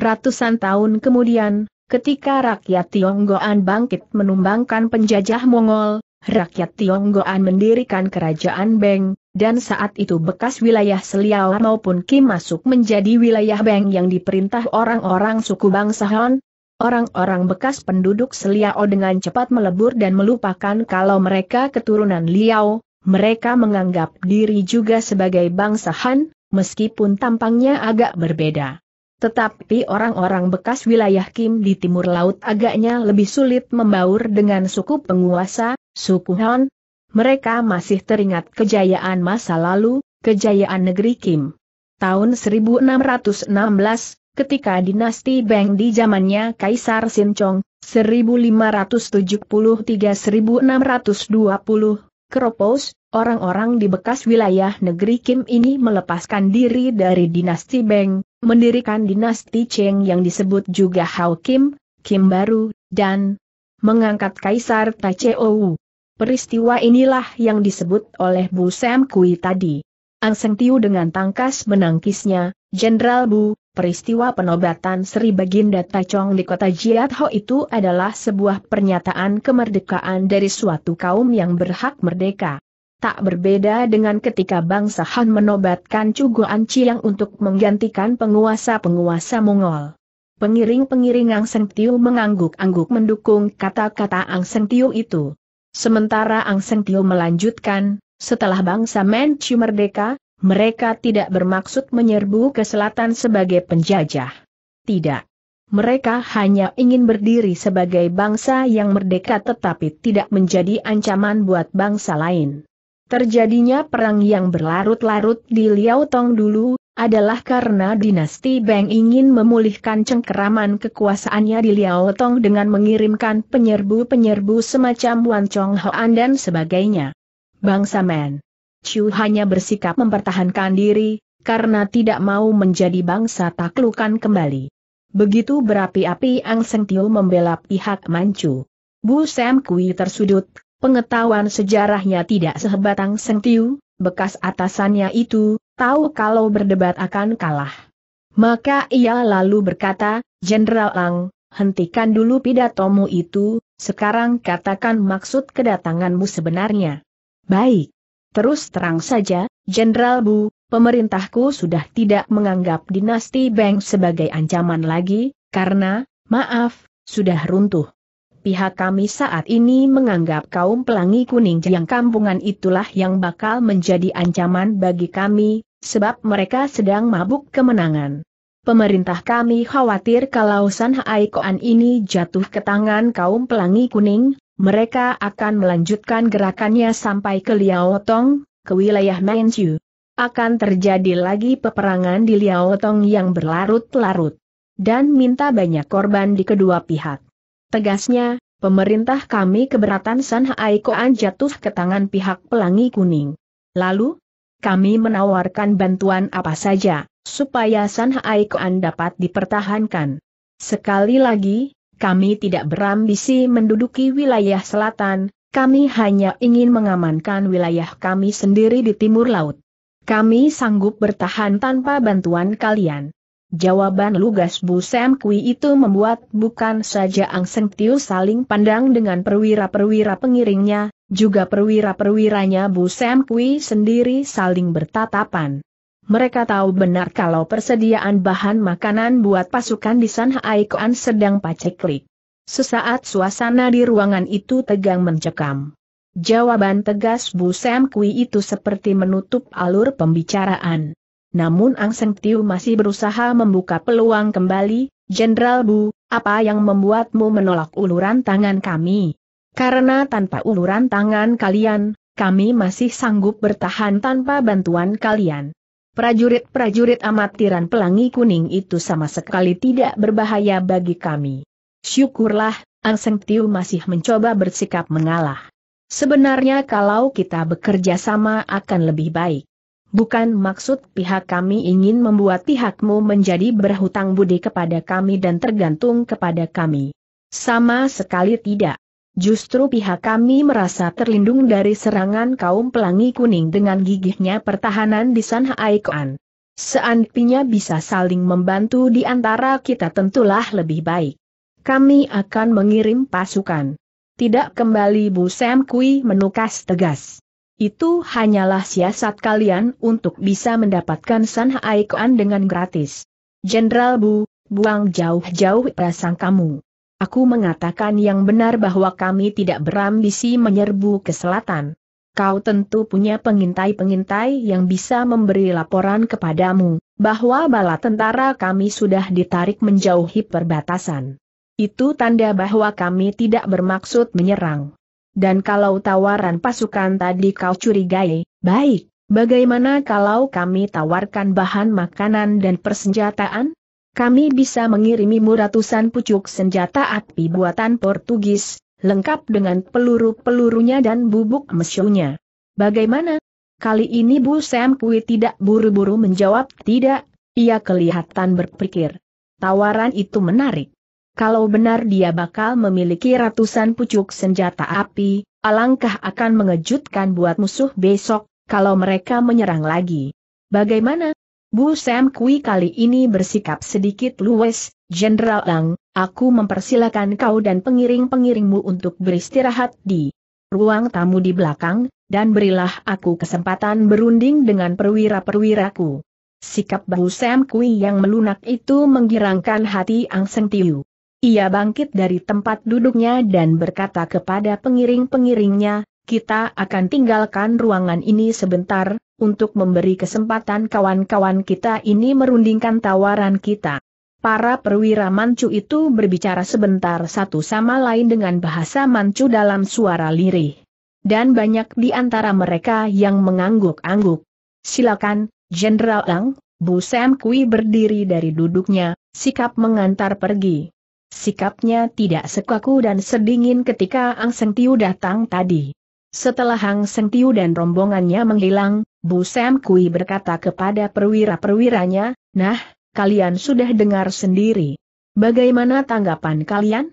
Ratusan tahun kemudian, Ketika rakyat Tionggoan bangkit menumbangkan penjajah Mongol, rakyat Tionggoan mendirikan kerajaan Beng, dan saat itu bekas wilayah Seliau maupun Kim masuk menjadi wilayah Beng yang diperintah orang-orang suku bangsa Han. Orang-orang bekas penduduk Seliau dengan cepat melebur dan melupakan kalau mereka keturunan Liao, mereka menganggap diri juga sebagai bangsa Han, meskipun tampangnya agak berbeda. Tetapi orang-orang bekas wilayah Kim di timur laut agaknya lebih sulit membaur dengan suku penguasa, suku Han. Mereka masih teringat kejayaan masa lalu, kejayaan negeri Kim. Tahun 1616, ketika dinasti Beng di zamannya Kaisar Chong 1573-1620, Keropos, orang-orang di bekas wilayah negeri Kim ini melepaskan diri dari dinasti Beng, mendirikan dinasti Cheng yang disebut juga Hao Kim, Kim baru, dan mengangkat Kaisar Tacheou. Peristiwa inilah yang disebut oleh Bu Sam Kui tadi. Ang Seng Tiu dengan tangkas menangkisnya, Jenderal Bu, peristiwa penobatan Sri Baginda Tacong di kota Jiat Ho itu adalah sebuah pernyataan kemerdekaan dari suatu kaum yang berhak merdeka tak berbeda dengan ketika bangsa Han menobatkan Cugo Anciang untuk menggantikan penguasa-penguasa Mongol. Pengiring-pengiring Ang Seng Tiu mengangguk-angguk mendukung kata-kata Ang Seng Tiu itu. Sementara Ang Seng Tiu melanjutkan, setelah bangsa Manchu merdeka, mereka tidak bermaksud menyerbu ke selatan sebagai penjajah. Tidak. Mereka hanya ingin berdiri sebagai bangsa yang merdeka tetapi tidak menjadi ancaman buat bangsa lain. Terjadinya perang yang berlarut-larut di Liao Tong dulu, adalah karena dinasti Beng ingin memulihkan cengkeraman kekuasaannya di Liao Tong dengan mengirimkan penyerbu-penyerbu semacam Wan Chong Hoan dan sebagainya. Bangsa Men. Chu hanya bersikap mempertahankan diri, karena tidak mau menjadi bangsa taklukan kembali. Begitu berapi-api Ang Seng Tiu membela pihak Manchu. Bu Sam Kui tersudut, Pengetahuan sejarahnya tidak sehebat Ang Seng bekas atasannya itu, tahu kalau berdebat akan kalah. Maka ia lalu berkata, Jenderal Ang, hentikan dulu pidatomu itu, sekarang katakan maksud kedatanganmu sebenarnya. Baik. Terus terang saja, Jenderal Bu, pemerintahku sudah tidak menganggap dinasti Beng sebagai ancaman lagi, karena, maaf, sudah runtuh pihak kami saat ini menganggap kaum pelangi kuning yang kampungan itulah yang bakal menjadi ancaman bagi kami, sebab mereka sedang mabuk kemenangan. Pemerintah kami khawatir kalau San Hai ini jatuh ke tangan kaum pelangi kuning, mereka akan melanjutkan gerakannya sampai ke Liaotong, ke wilayah Manchu. Akan terjadi lagi peperangan di Liaotong yang berlarut-larut. Dan minta banyak korban di kedua pihak. Tegasnya, pemerintah kami keberatan San Haikoan jatuh ke tangan pihak pelangi kuning. Lalu, kami menawarkan bantuan apa saja, supaya San Haikoan dapat dipertahankan. Sekali lagi, kami tidak berambisi menduduki wilayah selatan, kami hanya ingin mengamankan wilayah kami sendiri di timur laut. Kami sanggup bertahan tanpa bantuan kalian. Jawaban lugas Bu Sam Kui itu membuat bukan saja Ang Seng Tiu saling pandang dengan perwira-perwira pengiringnya, juga perwira-perwiranya Bu Sam Kui sendiri saling bertatapan. Mereka tahu benar kalau persediaan bahan makanan buat pasukan di San Haikuan sedang paceklik. Sesaat suasana di ruangan itu tegang mencekam. Jawaban tegas Bu Sam Kui itu seperti menutup alur pembicaraan. Namun Ang Seng Tiu masih berusaha membuka peluang kembali, Jenderal Bu, apa yang membuatmu menolak uluran tangan kami? Karena tanpa uluran tangan kalian, kami masih sanggup bertahan tanpa bantuan kalian. Prajurit-prajurit amatiran pelangi kuning itu sama sekali tidak berbahaya bagi kami. Syukurlah, Ang Seng Tiu masih mencoba bersikap mengalah. Sebenarnya kalau kita bekerja sama akan lebih baik. Bukan maksud pihak kami ingin membuat pihakmu menjadi berhutang budi kepada kami dan tergantung kepada kami. Sama sekali tidak. Justru pihak kami merasa terlindung dari serangan kaum pelangi kuning dengan gigihnya pertahanan di San Haikuan. Seandainya bisa saling membantu di antara kita tentulah lebih baik. Kami akan mengirim pasukan. Tidak kembali Bu Sam Kui menukas tegas. Itu hanyalah siasat kalian untuk bisa mendapatkan San Haikuan dengan gratis. Jenderal Bu, buang jauh-jauh prasangka kamu. Aku mengatakan yang benar bahwa kami tidak berambisi menyerbu ke selatan. Kau tentu punya pengintai-pengintai yang bisa memberi laporan kepadamu, bahwa bala tentara kami sudah ditarik menjauhi perbatasan. Itu tanda bahwa kami tidak bermaksud menyerang. Dan kalau tawaran pasukan tadi kau curigai, baik, bagaimana kalau kami tawarkan bahan makanan dan persenjataan? Kami bisa mengirimimu ratusan pucuk senjata api buatan Portugis, lengkap dengan peluru-pelurunya dan bubuk mesiunya. Bagaimana? Kali ini Bu Sam Kui tidak buru-buru menjawab tidak, ia kelihatan berpikir. Tawaran itu menarik. Kalau benar dia bakal memiliki ratusan pucuk senjata api, alangkah akan mengejutkan buat musuh besok, kalau mereka menyerang lagi. Bagaimana? Bu Sam Kui kali ini bersikap sedikit luwes, Jenderal Lang, aku mempersilahkan kau dan pengiring-pengiringmu untuk beristirahat di ruang tamu di belakang, dan berilah aku kesempatan berunding dengan perwira-perwiraku. Sikap Bu Sam Kui yang melunak itu menggirangkan hati Ang Seng Tiu. Ia bangkit dari tempat duduknya dan berkata kepada pengiring-pengiringnya, kita akan tinggalkan ruangan ini sebentar, untuk memberi kesempatan kawan-kawan kita ini merundingkan tawaran kita. Para perwira Mancu itu berbicara sebentar satu sama lain dengan bahasa Mancu dalam suara lirih. Dan banyak di antara mereka yang mengangguk-angguk. Silakan, Jenderal Lang, Bu Sam Kui berdiri dari duduknya, sikap mengantar pergi. Sikapnya tidak sekaku dan sedingin ketika Ang Seng Tiu datang tadi. Setelah Hang Seng Tiu dan rombongannya menghilang, Bu Sam Kui berkata kepada perwira-perwiranya, Nah, kalian sudah dengar sendiri. Bagaimana tanggapan kalian?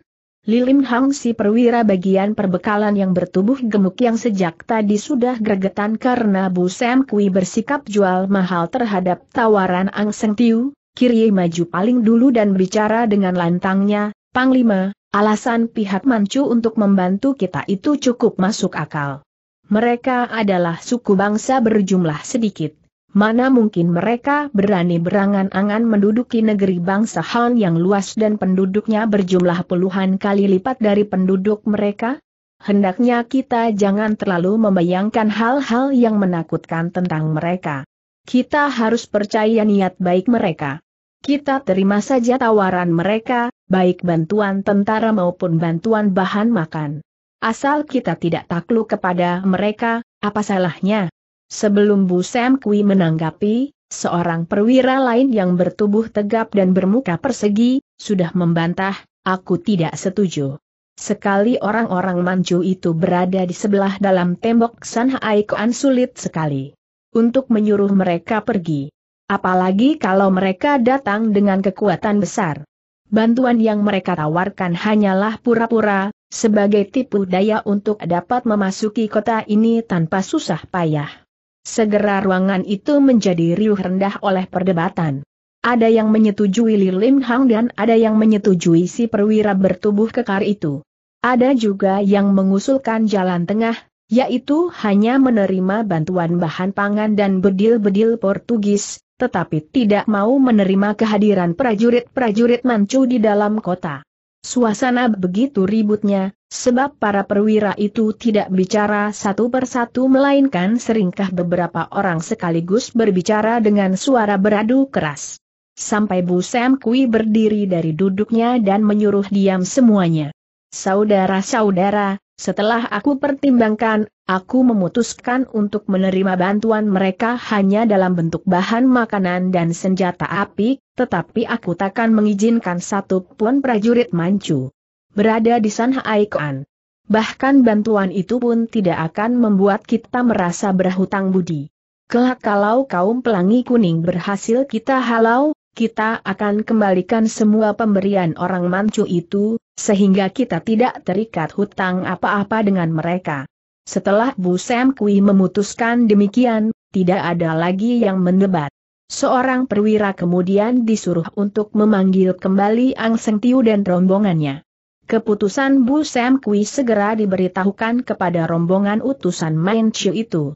Lilim Hang si perwira bagian perbekalan yang bertubuh gemuk yang sejak tadi sudah gregetan karena Bu Sam Kui bersikap jual mahal terhadap tawaran Ang Seng Tiu, Kirie maju paling dulu dan berbicara dengan lantangnya, Panglima, alasan pihak Manchu untuk membantu kita itu cukup masuk akal. Mereka adalah suku bangsa berjumlah sedikit. Mana mungkin mereka berani berangan-angan menduduki negeri bangsa Han yang luas dan penduduknya berjumlah puluhan kali lipat dari penduduk mereka? Hendaknya kita jangan terlalu membayangkan hal-hal yang menakutkan tentang mereka. Kita harus percaya niat baik mereka. Kita terima saja tawaran mereka, baik bantuan tentara maupun bantuan bahan makan. Asal kita tidak takluk kepada mereka, apa salahnya? Sebelum Bu Sam Kui menanggapi, seorang perwira lain yang bertubuh tegap dan bermuka persegi, sudah membantah, aku tidak setuju. Sekali orang-orang Manchu itu berada di sebelah dalam tembok San Haikoan sulit sekali untuk menyuruh mereka pergi. Apalagi kalau mereka datang dengan kekuatan besar. Bantuan yang mereka tawarkan hanyalah pura-pura, sebagai tipu daya untuk dapat memasuki kota ini tanpa susah payah. Segera ruangan itu menjadi riuh rendah oleh perdebatan. Ada yang menyetujui Li Lim Hang dan ada yang menyetujui si perwira bertubuh kekar itu. Ada juga yang mengusulkan jalan tengah, yaitu hanya menerima bantuan bahan pangan dan bedil-bedil Portugis, tetapi tidak mau menerima kehadiran prajurit-prajurit Manchu di dalam kota. Suasana begitu ributnya, sebab para perwira itu tidak bicara satu persatu melainkan seringkah beberapa orang sekaligus berbicara dengan suara beradu keras. Sampai Bu Sam Kui berdiri dari duduknya dan menyuruh diam semuanya. Saudara-saudara, setelah aku pertimbangkan, aku memutuskan untuk menerima bantuan mereka hanya dalam bentuk bahan makanan dan senjata api, tetapi aku takkan mengizinkan satu pun prajurit mancu berada di sana Bahkan bantuan itu pun tidak akan membuat kita merasa berhutang budi. Kelak kalau kaum pelangi kuning berhasil kita halau, kita akan kembalikan semua pemberian orang mancu itu, sehingga kita tidak terikat hutang apa-apa dengan mereka. Setelah Bu Sam Kui memutuskan demikian, tidak ada lagi yang mendebat. Seorang perwira kemudian disuruh untuk memanggil kembali Ang Seng Tiu dan rombongannya. Keputusan Bu Sam Kui segera diberitahukan kepada rombongan utusan Main itu.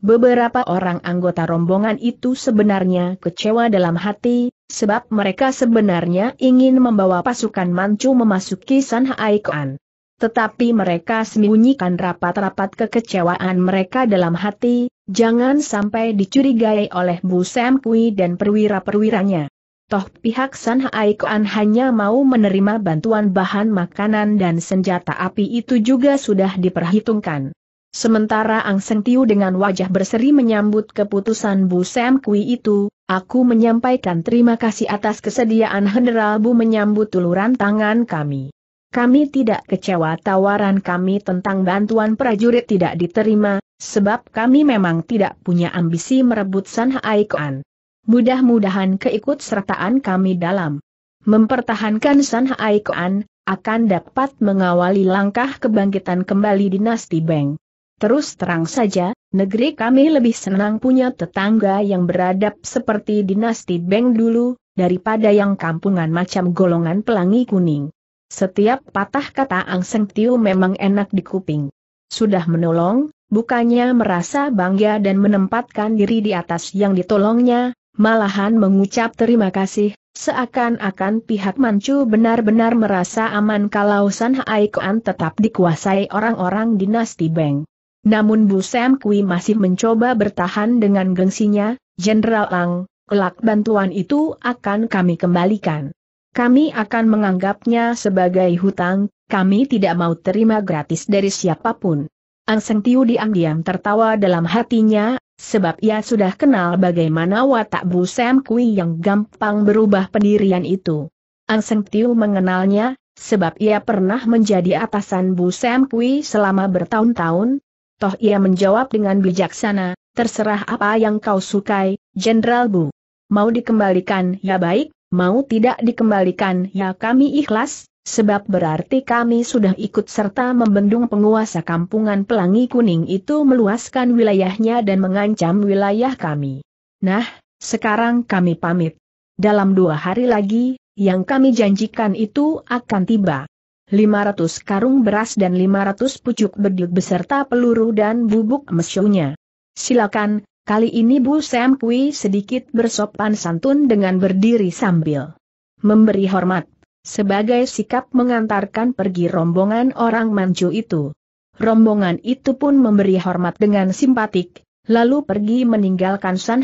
Beberapa orang anggota rombongan itu sebenarnya kecewa dalam hati, sebab mereka sebenarnya ingin membawa pasukan Manchu memasuki Sanhaikoan. Tetapi mereka sembunyikan rapat-rapat kekecewaan mereka dalam hati, jangan sampai dicurigai oleh Bu Sam Kui dan perwira-perwiranya. Toh pihak Sanhaikoan hanya mau menerima bantuan bahan makanan dan senjata api itu juga sudah diperhitungkan. Sementara Ang Seng Tiu dengan wajah berseri menyambut keputusan Bu Sam Kui itu, aku menyampaikan terima kasih atas kesediaan Heneral Bu menyambut tuluran tangan kami. Kami tidak kecewa tawaran kami tentang bantuan prajurit tidak diterima, sebab kami memang tidak punya ambisi merebut San Haikoan. Mudah-mudahan keikut sertaan kami dalam mempertahankan San Haikoan, akan dapat mengawali langkah kebangkitan kembali dinasti Beng. Terus terang saja, negeri kami lebih senang punya tetangga yang beradab seperti dinasti Beng dulu, daripada yang kampungan macam golongan pelangi kuning. Setiap patah kata Ang Seng Tiu memang enak di kuping. Sudah menolong, bukannya merasa bangga dan menempatkan diri di atas yang ditolongnya, malahan mengucap terima kasih, seakan-akan pihak Manchu benar-benar merasa aman kalau San Haikuan tetap dikuasai orang-orang dinasti Beng. Namun Bu Sam Kui masih mencoba bertahan dengan gengsinya, Jenderal Lang, kelak bantuan itu akan kami kembalikan. Kami akan menganggapnya sebagai hutang, kami tidak mau terima gratis dari siapapun. Ang Seng Tiu diam-diam tertawa dalam hatinya, sebab ia sudah kenal bagaimana watak Bu Sam Kui yang gampang berubah pendirian itu. Ang Seng Tiu mengenalnya, sebab ia pernah menjadi atasan Bu Sam Kui selama bertahun-tahun, Toh ia menjawab dengan bijaksana, terserah apa yang kau sukai, Jenderal Bu. Mau dikembalikan ya baik, mau tidak dikembalikan ya kami ikhlas, sebab berarti kami sudah ikut serta membendung penguasa kampungan pelangi kuning itu meluaskan wilayahnya dan mengancam wilayah kami. Nah, sekarang kami pamit. Dalam dua hari lagi, yang kami janjikan itu akan tiba. 500 karung beras dan 500 pucuk beduk beserta peluru dan bubuk mesyunya. Silakan, kali ini Bu Sam Kui sedikit bersopan santun dengan berdiri sambil memberi hormat, sebagai sikap mengantarkan pergi rombongan orang Manchu itu. Rombongan itu pun memberi hormat dengan simpatik, lalu pergi meninggalkan San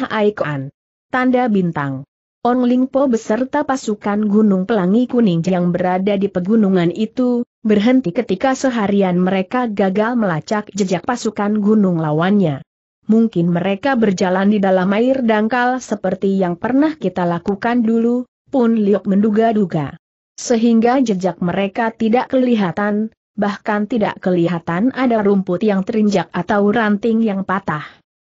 Tanda bintang. On Lingpo beserta pasukan Gunung Pelangi Kuning yang berada di pegunungan itu, berhenti ketika seharian mereka gagal melacak jejak pasukan gunung lawannya. Mungkin mereka berjalan di dalam air dangkal seperti yang pernah kita lakukan dulu, Pun Liok menduga-duga. Sehingga jejak mereka tidak kelihatan, bahkan tidak kelihatan ada rumput yang terinjak atau ranting yang patah.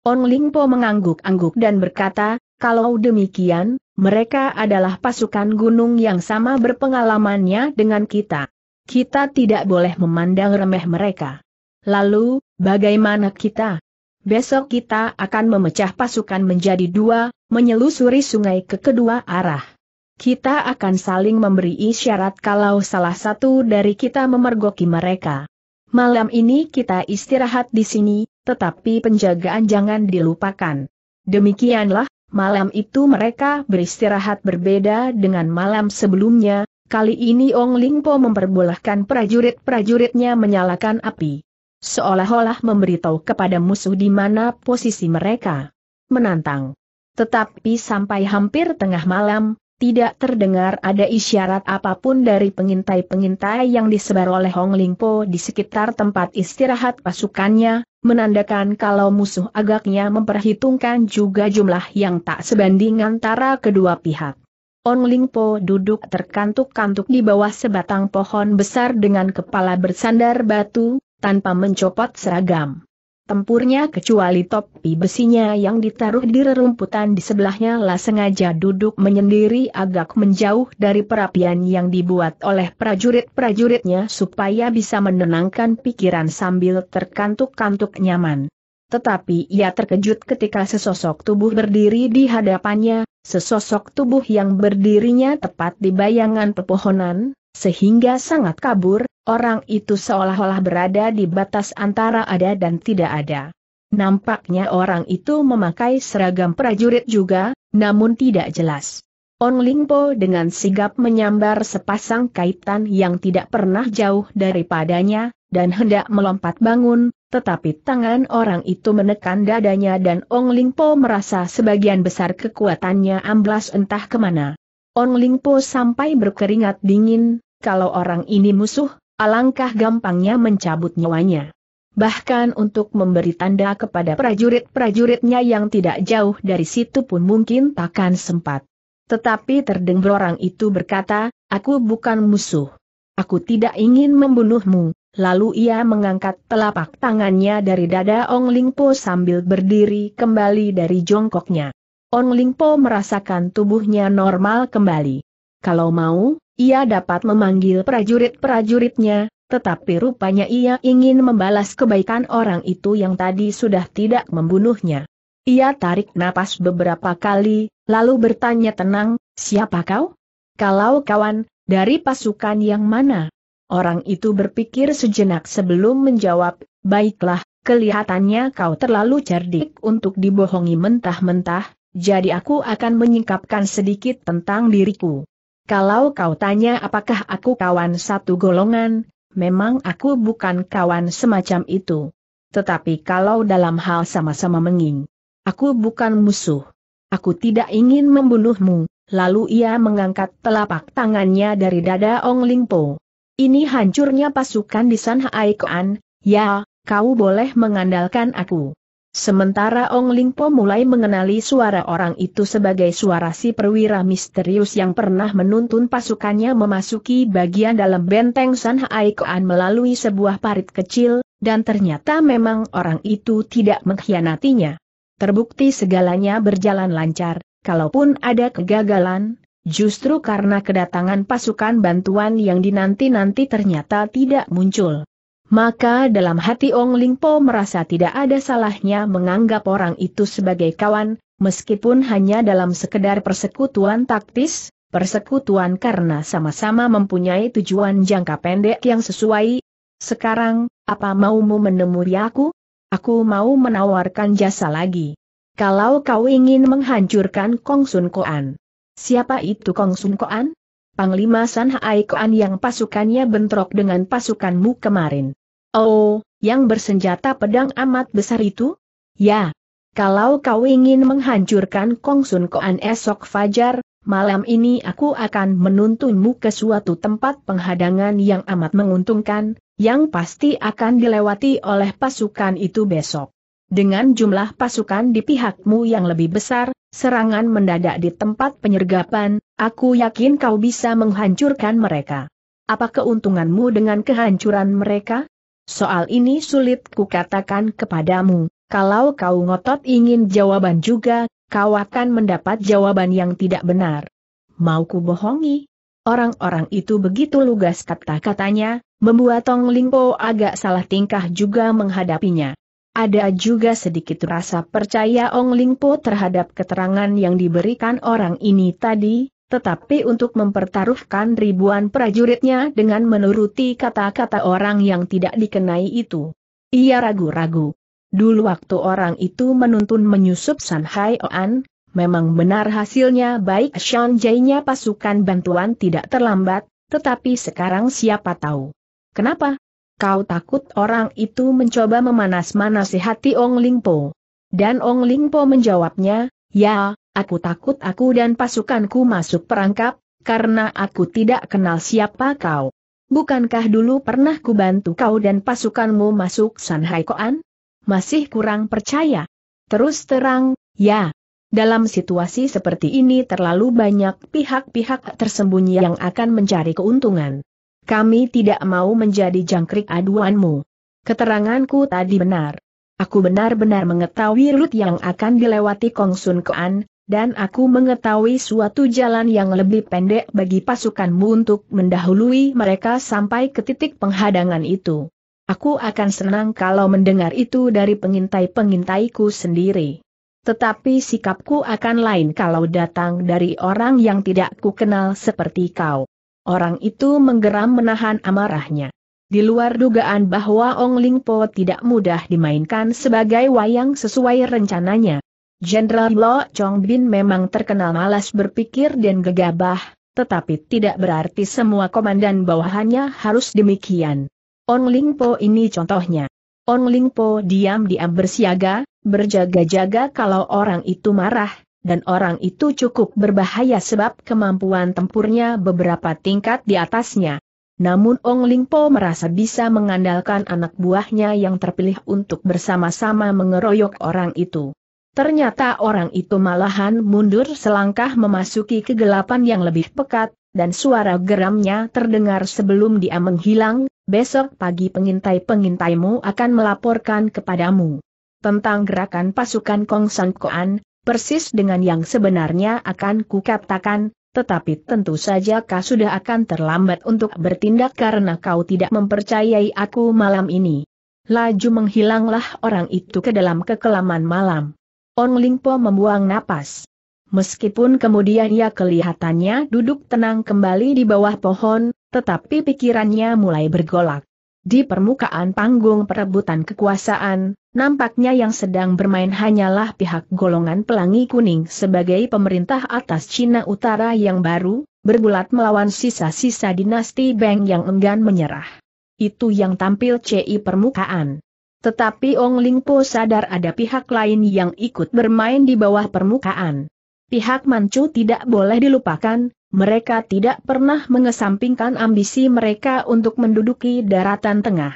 On Lingpo mengangguk-angguk dan berkata, kalau demikian, mereka adalah pasukan gunung yang sama berpengalamannya dengan kita. Kita tidak boleh memandang remeh mereka. Lalu, bagaimana kita? Besok kita akan memecah pasukan menjadi dua, menyelusuri sungai ke kedua arah. Kita akan saling memberi isyarat kalau salah satu dari kita memergoki mereka. Malam ini kita istirahat di sini, tetapi penjagaan jangan dilupakan. Demikianlah, Malam itu mereka beristirahat berbeda dengan malam sebelumnya, kali ini Ong Lingpo memperbolehkan prajurit-prajuritnya menyalakan api. Seolah-olah memberitahu kepada musuh di mana posisi mereka. Menantang. Tetapi sampai hampir tengah malam, tidak terdengar ada isyarat apapun dari pengintai-pengintai yang disebar oleh Hong Lingpo di sekitar tempat istirahat pasukannya, menandakan kalau musuh agaknya memperhitungkan juga jumlah yang tak sebanding antara kedua pihak. Hong Lingpo duduk terkantuk-kantuk di bawah sebatang pohon besar dengan kepala bersandar batu, tanpa mencopot seragam tempurnya kecuali topi besinya yang ditaruh di rerumputan di sebelahnya lah sengaja duduk menyendiri agak menjauh dari perapian yang dibuat oleh prajurit-prajuritnya supaya bisa menenangkan pikiran sambil terkantuk-kantuk nyaman. Tetapi ia terkejut ketika sesosok tubuh berdiri di hadapannya, sesosok tubuh yang berdirinya tepat di bayangan pepohonan, sehingga sangat kabur, Orang itu seolah-olah berada di batas antara ada dan tidak ada. Nampaknya orang itu memakai seragam prajurit juga, namun tidak jelas. Ong Lingpo dengan sigap menyambar sepasang kaitan yang tidak pernah jauh daripadanya, dan hendak melompat bangun, tetapi tangan orang itu menekan dadanya dan Ong Lingpo merasa sebagian besar kekuatannya amblas entah kemana. Ong Lingpo sampai berkeringat dingin, kalau orang ini musuh, alangkah gampangnya mencabut nyawanya. Bahkan untuk memberi tanda kepada prajurit-prajuritnya yang tidak jauh dari situ pun mungkin takkan sempat. Tetapi terdengar orang itu berkata, aku bukan musuh. Aku tidak ingin membunuhmu. Lalu ia mengangkat telapak tangannya dari dada Ong Lingpo sambil berdiri kembali dari jongkoknya. Ong Lingpo merasakan tubuhnya normal kembali. Kalau mau, ia dapat memanggil prajurit-prajuritnya, tetapi rupanya ia ingin membalas kebaikan orang itu yang tadi sudah tidak membunuhnya. Ia tarik napas beberapa kali, lalu bertanya tenang, siapa kau? Kalau kawan, dari pasukan yang mana? Orang itu berpikir sejenak sebelum menjawab, baiklah, kelihatannya kau terlalu cerdik untuk dibohongi mentah-mentah, jadi aku akan menyingkapkan sedikit tentang diriku. Kalau kau tanya apakah aku kawan satu golongan, memang aku bukan kawan semacam itu. Tetapi kalau dalam hal sama-sama menging, aku bukan musuh. Aku tidak ingin membunuhmu, lalu ia mengangkat telapak tangannya dari dada Ong Lingpo. Ini hancurnya pasukan di San Haikuan, ya, kau boleh mengandalkan aku. Sementara Ong Lingpo mulai mengenali suara orang itu sebagai suara si perwira misterius yang pernah menuntun pasukannya memasuki bagian dalam benteng San Haikoan melalui sebuah parit kecil, dan ternyata memang orang itu tidak mengkhianatinya. Terbukti segalanya berjalan lancar, kalaupun ada kegagalan, justru karena kedatangan pasukan bantuan yang dinanti-nanti ternyata tidak muncul. Maka dalam hati Ong Lingpo merasa tidak ada salahnya menganggap orang itu sebagai kawan, meskipun hanya dalam sekedar persekutuan taktis, persekutuan karena sama-sama mempunyai tujuan jangka pendek yang sesuai. Sekarang, apa maumu menemui aku? Aku mau menawarkan jasa lagi. Kalau kau ingin menghancurkan Kong Sun Koan. Siapa itu Kong Sun Koan? Panglima San Hai Koan yang pasukannya bentrok dengan pasukanmu kemarin. Oh, yang bersenjata pedang amat besar itu? Ya. Kalau kau ingin menghancurkan Kongsun Koan esok fajar, malam ini aku akan menuntunmu ke suatu tempat penghadangan yang amat menguntungkan, yang pasti akan dilewati oleh pasukan itu besok. Dengan jumlah pasukan di pihakmu yang lebih besar, serangan mendadak di tempat penyergapan, aku yakin kau bisa menghancurkan mereka. Apa keuntunganmu dengan kehancuran mereka? Soal ini sulit kukatakan kepadamu, kalau kau ngotot ingin jawaban juga, kau akan mendapat jawaban yang tidak benar. Mau ku bohongi? Orang-orang itu begitu lugas kata-katanya, membuat Tong Lingpo agak salah tingkah juga menghadapinya. Ada juga sedikit rasa percaya Ong Lingpo terhadap keterangan yang diberikan orang ini tadi, tetapi untuk mempertaruhkan ribuan prajuritnya dengan menuruti kata-kata orang yang tidak dikenai itu. Ia ragu-ragu. Dulu waktu orang itu menuntun menyusup San Hai Oan, memang benar hasilnya baik Sean Jainya pasukan bantuan tidak terlambat, tetapi sekarang siapa tahu. Kenapa? Kau takut orang itu mencoba memanas-manasi hati Ong Lingpo? Dan Ong Lingpo menjawabnya, ya, Aku takut aku dan pasukanku masuk perangkap, karena aku tidak kenal siapa kau. Bukankah dulu pernah kubantu kau dan pasukanmu masuk Sanhai Koan? Masih kurang percaya. Terus terang, ya. Dalam situasi seperti ini terlalu banyak pihak-pihak tersembunyi yang akan mencari keuntungan. Kami tidak mau menjadi jangkrik aduanmu. Keteranganku tadi benar. Aku benar-benar mengetahui rute yang akan dilewati Kongsun Koan, dan aku mengetahui suatu jalan yang lebih pendek bagi pasukanmu untuk mendahului mereka sampai ke titik penghadangan itu. Aku akan senang kalau mendengar itu dari pengintai-pengintaiku sendiri. Tetapi sikapku akan lain kalau datang dari orang yang tidak kukenal seperti kau. Orang itu menggeram menahan amarahnya. Di luar dugaan bahwa Ong Lingpo tidak mudah dimainkan sebagai wayang sesuai rencananya, Jenderal Lo Chong Bin memang terkenal malas berpikir dan gegabah, tetapi tidak berarti semua komandan bawahannya harus demikian. Ong Ling Po ini contohnya. Ong Ling Po diam-diam bersiaga, berjaga-jaga kalau orang itu marah, dan orang itu cukup berbahaya sebab kemampuan tempurnya beberapa tingkat di atasnya. Namun Ong Ling Po merasa bisa mengandalkan anak buahnya yang terpilih untuk bersama-sama mengeroyok orang itu. Ternyata orang itu malahan mundur selangkah memasuki kegelapan yang lebih pekat, dan suara geramnya terdengar sebelum dia menghilang, besok pagi pengintai-pengintaimu akan melaporkan kepadamu. Tentang gerakan pasukan Kong San Koan, persis dengan yang sebenarnya akan kukatakan, tetapi tentu saja kau sudah akan terlambat untuk bertindak karena kau tidak mempercayai aku malam ini. Laju menghilanglah orang itu ke dalam kekelaman malam. On Lingpo membuang napas. Meskipun kemudian ia kelihatannya duduk tenang kembali di bawah pohon, tetapi pikirannya mulai bergolak. Di permukaan panggung perebutan kekuasaan, nampaknya yang sedang bermain hanyalah pihak golongan pelangi kuning sebagai pemerintah atas Cina Utara yang baru, bergulat melawan sisa-sisa dinasti Beng yang enggan menyerah. Itu yang tampil CI permukaan. Tetapi Ong Ling Po sadar ada pihak lain yang ikut bermain di bawah permukaan. Pihak Manchu tidak boleh dilupakan, mereka tidak pernah mengesampingkan ambisi mereka untuk menduduki daratan tengah.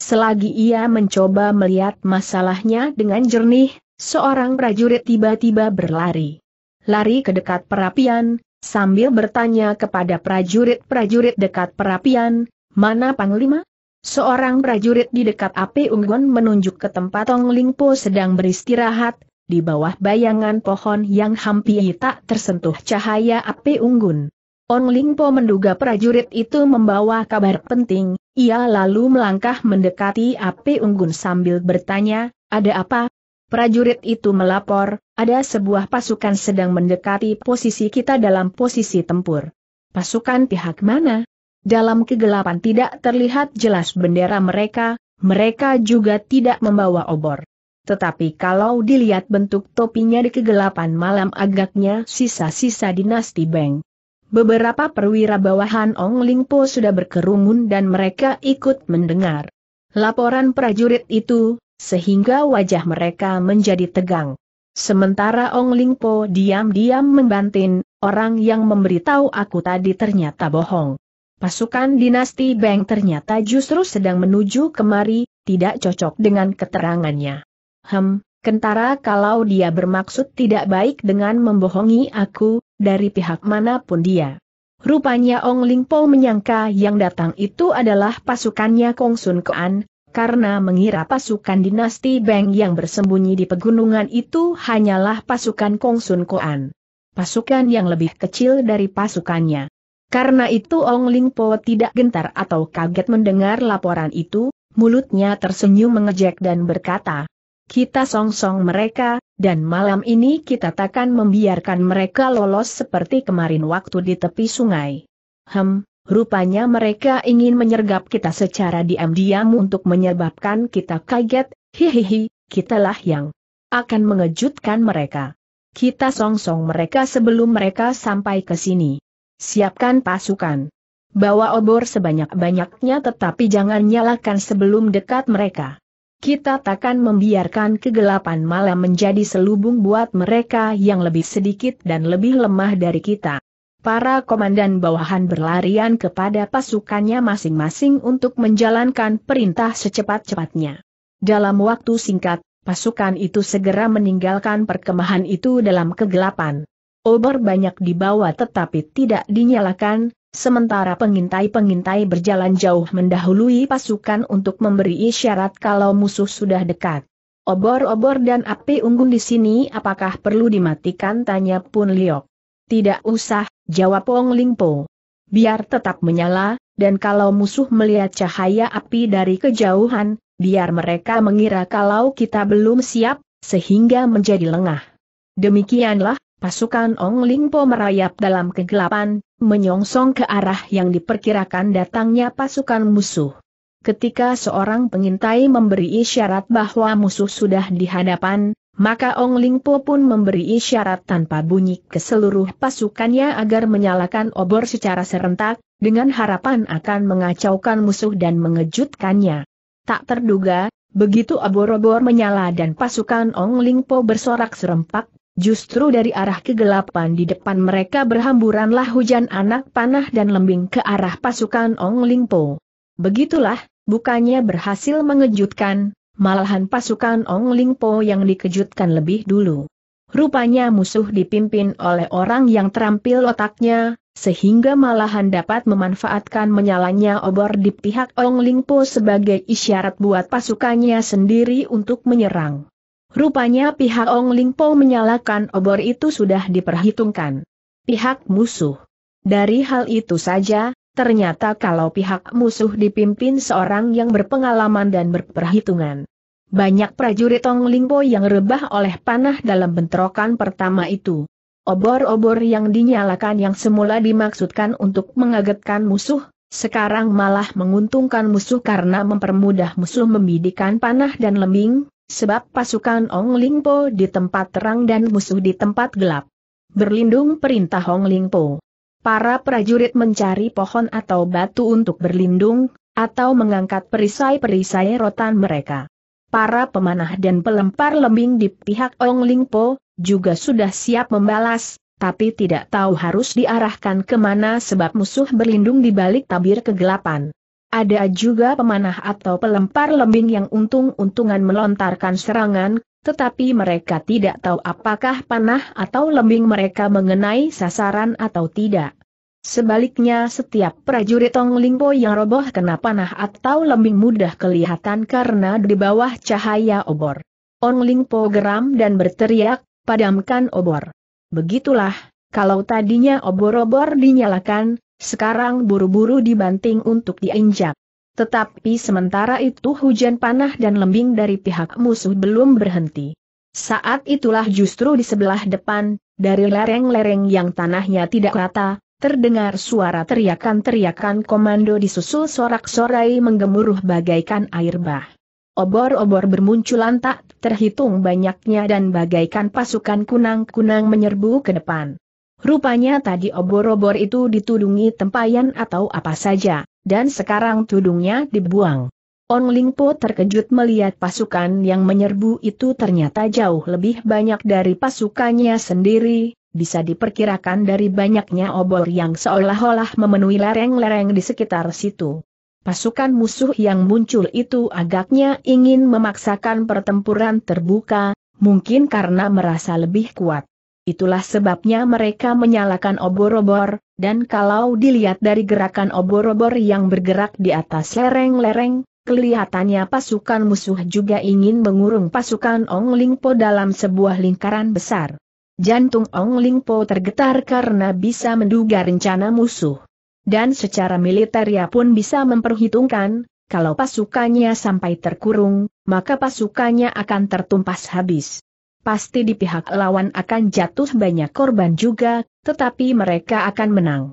Selagi ia mencoba melihat masalahnya dengan jernih, seorang prajurit tiba-tiba berlari. Lari ke dekat perapian, sambil bertanya kepada prajurit-prajurit dekat perapian, mana Panglima? Seorang prajurit di dekat api unggun menunjuk ke tempat Tong Lingpo sedang beristirahat, di bawah bayangan pohon yang hampir tak tersentuh cahaya api unggun. Ong Lingpo menduga prajurit itu membawa kabar penting, ia lalu melangkah mendekati api unggun sambil bertanya, ada apa? Prajurit itu melapor, ada sebuah pasukan sedang mendekati posisi kita dalam posisi tempur. Pasukan pihak mana? Dalam kegelapan tidak terlihat jelas bendera mereka, mereka juga tidak membawa obor. Tetapi kalau dilihat bentuk topinya di kegelapan malam agaknya sisa-sisa dinasti Beng. Beberapa perwira bawahan Ong Lingpo sudah berkerumun dan mereka ikut mendengar laporan prajurit itu, sehingga wajah mereka menjadi tegang. Sementara Ong Lingpo diam-diam membantin, orang yang memberitahu aku tadi ternyata bohong pasukan dinasti Beng ternyata justru sedang menuju kemari, tidak cocok dengan keterangannya. Hem, Kentara kalau dia bermaksud tidak baik dengan membohongi aku, dari pihak manapun dia. Rupanya Ong Ling Po menyangka yang datang itu adalah pasukannya Kong Sun Kean, karena mengira pasukan dinasti Beng yang bersembunyi di pegunungan itu hanyalah pasukan Kong Sun Kean. Pasukan yang lebih kecil dari pasukannya. Karena itu Ong Ling Po tidak gentar atau kaget mendengar laporan itu, mulutnya tersenyum mengejek dan berkata, kita song-song mereka, dan malam ini kita takkan membiarkan mereka lolos seperti kemarin waktu di tepi sungai. Hem, rupanya mereka ingin menyergap kita secara diam-diam untuk menyebabkan kita kaget, hihihi, kitalah yang akan mengejutkan mereka. Kita song-song mereka sebelum mereka sampai ke sini. Siapkan pasukan. Bawa obor sebanyak-banyaknya tetapi jangan nyalakan sebelum dekat mereka. Kita takkan membiarkan kegelapan malam menjadi selubung buat mereka yang lebih sedikit dan lebih lemah dari kita. Para komandan bawahan berlarian kepada pasukannya masing-masing untuk menjalankan perintah secepat-cepatnya. Dalam waktu singkat, pasukan itu segera meninggalkan perkemahan itu dalam kegelapan obor banyak dibawa tetapi tidak dinyalakan, sementara pengintai-pengintai berjalan jauh mendahului pasukan untuk memberi isyarat kalau musuh sudah dekat. Obor-obor dan api unggun di sini apakah perlu dimatikan tanya Pun Liok. Tidak usah, jawab Wong Lingpo. Biar tetap menyala, dan kalau musuh melihat cahaya api dari kejauhan, biar mereka mengira kalau kita belum siap, sehingga menjadi lengah. Demikianlah, Pasukan Ong Lingpo merayap dalam kegelapan, menyongsong ke arah yang diperkirakan datangnya pasukan musuh. Ketika seorang pengintai memberi isyarat bahwa musuh sudah di hadapan, maka Ong Lingpo pun memberi isyarat tanpa bunyi ke seluruh pasukannya agar menyalakan obor secara serentak, dengan harapan akan mengacaukan musuh dan mengejutkannya. Tak terduga, begitu obor-obor menyala dan pasukan Ong Lingpo bersorak serempak, Justru dari arah kegelapan di depan mereka berhamburanlah hujan anak panah dan lembing ke arah pasukan Ong Lingpo. Begitulah, bukannya berhasil mengejutkan, malahan pasukan Ong Lingpo yang dikejutkan lebih dulu. Rupanya musuh dipimpin oleh orang yang terampil otaknya, sehingga malahan dapat memanfaatkan menyalanya obor di pihak Ong Lingpo sebagai isyarat buat pasukannya sendiri untuk menyerang. Rupanya pihak Ong Ling Po menyalakan obor itu sudah diperhitungkan. Pihak musuh. Dari hal itu saja, ternyata kalau pihak musuh dipimpin seorang yang berpengalaman dan berperhitungan. Banyak prajurit Ong Ling Po yang rebah oleh panah dalam bentrokan pertama itu. Obor-obor yang dinyalakan yang semula dimaksudkan untuk mengagetkan musuh, sekarang malah menguntungkan musuh karena mempermudah musuh membidikan panah dan lembing, Sebab pasukan Ong Lingpo di tempat terang dan musuh di tempat gelap. Berlindung perintah Ong Lingpo. Para prajurit mencari pohon atau batu untuk berlindung, atau mengangkat perisai-perisai rotan mereka. Para pemanah dan pelempar lembing di pihak Ong Lingpo, juga sudah siap membalas, tapi tidak tahu harus diarahkan kemana sebab musuh berlindung di balik tabir kegelapan. Ada juga pemanah atau pelempar lembing yang untung-untungan melontarkan serangan, tetapi mereka tidak tahu apakah panah atau lembing mereka mengenai sasaran atau tidak. Sebaliknya setiap prajurit Tong yang roboh kena panah atau lembing mudah kelihatan karena di bawah cahaya obor. Ong Lingpo geram dan berteriak, padamkan obor. Begitulah, kalau tadinya obor-obor dinyalakan, sekarang buru-buru dibanting untuk diinjak. Tetapi sementara itu hujan panah dan lembing dari pihak musuh belum berhenti. Saat itulah justru di sebelah depan, dari lereng-lereng yang tanahnya tidak rata, terdengar suara teriakan-teriakan komando disusul sorak-sorai menggemuruh bagaikan air bah. Obor-obor bermunculan tak terhitung banyaknya dan bagaikan pasukan kunang-kunang menyerbu ke depan. Rupanya tadi obor-obor itu ditudungi tempayan atau apa saja, dan sekarang tudungnya dibuang. On Lingpo terkejut melihat pasukan yang menyerbu itu ternyata jauh lebih banyak dari pasukannya sendiri, bisa diperkirakan dari banyaknya obor yang seolah-olah memenuhi lereng-lereng di sekitar situ. Pasukan musuh yang muncul itu agaknya ingin memaksakan pertempuran terbuka, mungkin karena merasa lebih kuat. Itulah sebabnya mereka menyalakan obor-obor, dan kalau dilihat dari gerakan obor-obor yang bergerak di atas lereng-lereng, kelihatannya pasukan musuh juga ingin mengurung pasukan Ong Lingpo dalam sebuah lingkaran besar. Jantung Ong Lingpo tergetar karena bisa menduga rencana musuh. Dan secara militer ia pun bisa memperhitungkan, kalau pasukannya sampai terkurung, maka pasukannya akan tertumpas habis pasti di pihak lawan akan jatuh banyak korban juga, tetapi mereka akan menang.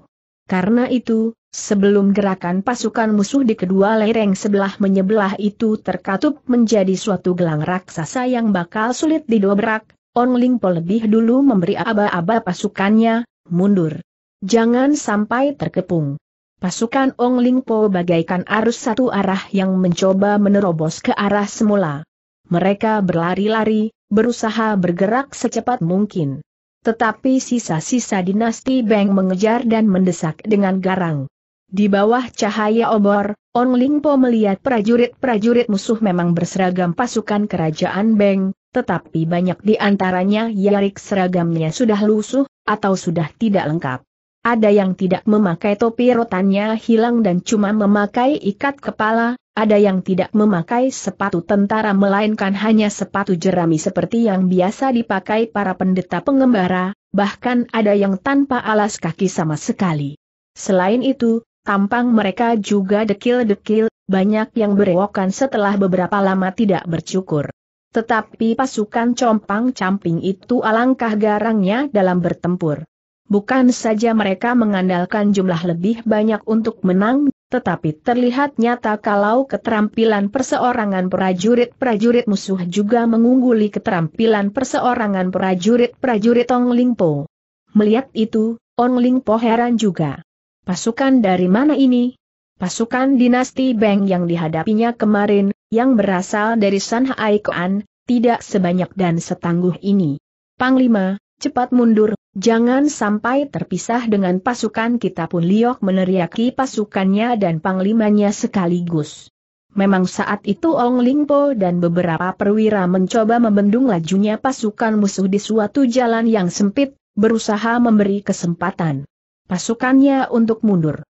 Karena itu, sebelum gerakan pasukan musuh di kedua lereng sebelah menyebelah itu terkatup menjadi suatu gelang raksasa yang bakal sulit didobrak, Ong Lingpo lebih dulu memberi aba-aba pasukannya, mundur. Jangan sampai terkepung. Pasukan Ong Lingpo bagaikan arus satu arah yang mencoba menerobos ke arah semula. Mereka berlari-lari, berusaha bergerak secepat mungkin. Tetapi sisa-sisa dinasti Beng mengejar dan mendesak dengan garang. Di bawah cahaya obor, On Lingpo melihat prajurit-prajurit musuh memang berseragam pasukan kerajaan Beng, tetapi banyak di antaranya yarik seragamnya sudah lusuh, atau sudah tidak lengkap. Ada yang tidak memakai topi rotannya hilang dan cuma memakai ikat kepala, ada yang tidak memakai sepatu tentara melainkan hanya sepatu jerami seperti yang biasa dipakai para pendeta pengembara, bahkan ada yang tanpa alas kaki sama sekali. Selain itu, tampang mereka juga dekil-dekil, banyak yang berewokan setelah beberapa lama tidak bercukur. Tetapi pasukan compang-camping itu alangkah garangnya dalam bertempur. Bukan saja mereka mengandalkan jumlah lebih banyak untuk menang, tetapi terlihat nyata kalau keterampilan perseorangan prajurit-prajurit musuh juga mengungguli keterampilan perseorangan prajurit-prajurit Ong Lingpo. Melihat itu, Ong Lingpo heran juga. Pasukan dari mana ini? Pasukan dinasti Beng yang dihadapinya kemarin, yang berasal dari San Haikoan, tidak sebanyak dan setangguh ini. Panglima, cepat mundur, Jangan sampai terpisah dengan pasukan kita pun Liok meneriaki pasukannya dan panglimanya sekaligus. Memang saat itu Ong Lingpo dan beberapa perwira mencoba membendung lajunya pasukan musuh di suatu jalan yang sempit, berusaha memberi kesempatan pasukannya untuk mundur.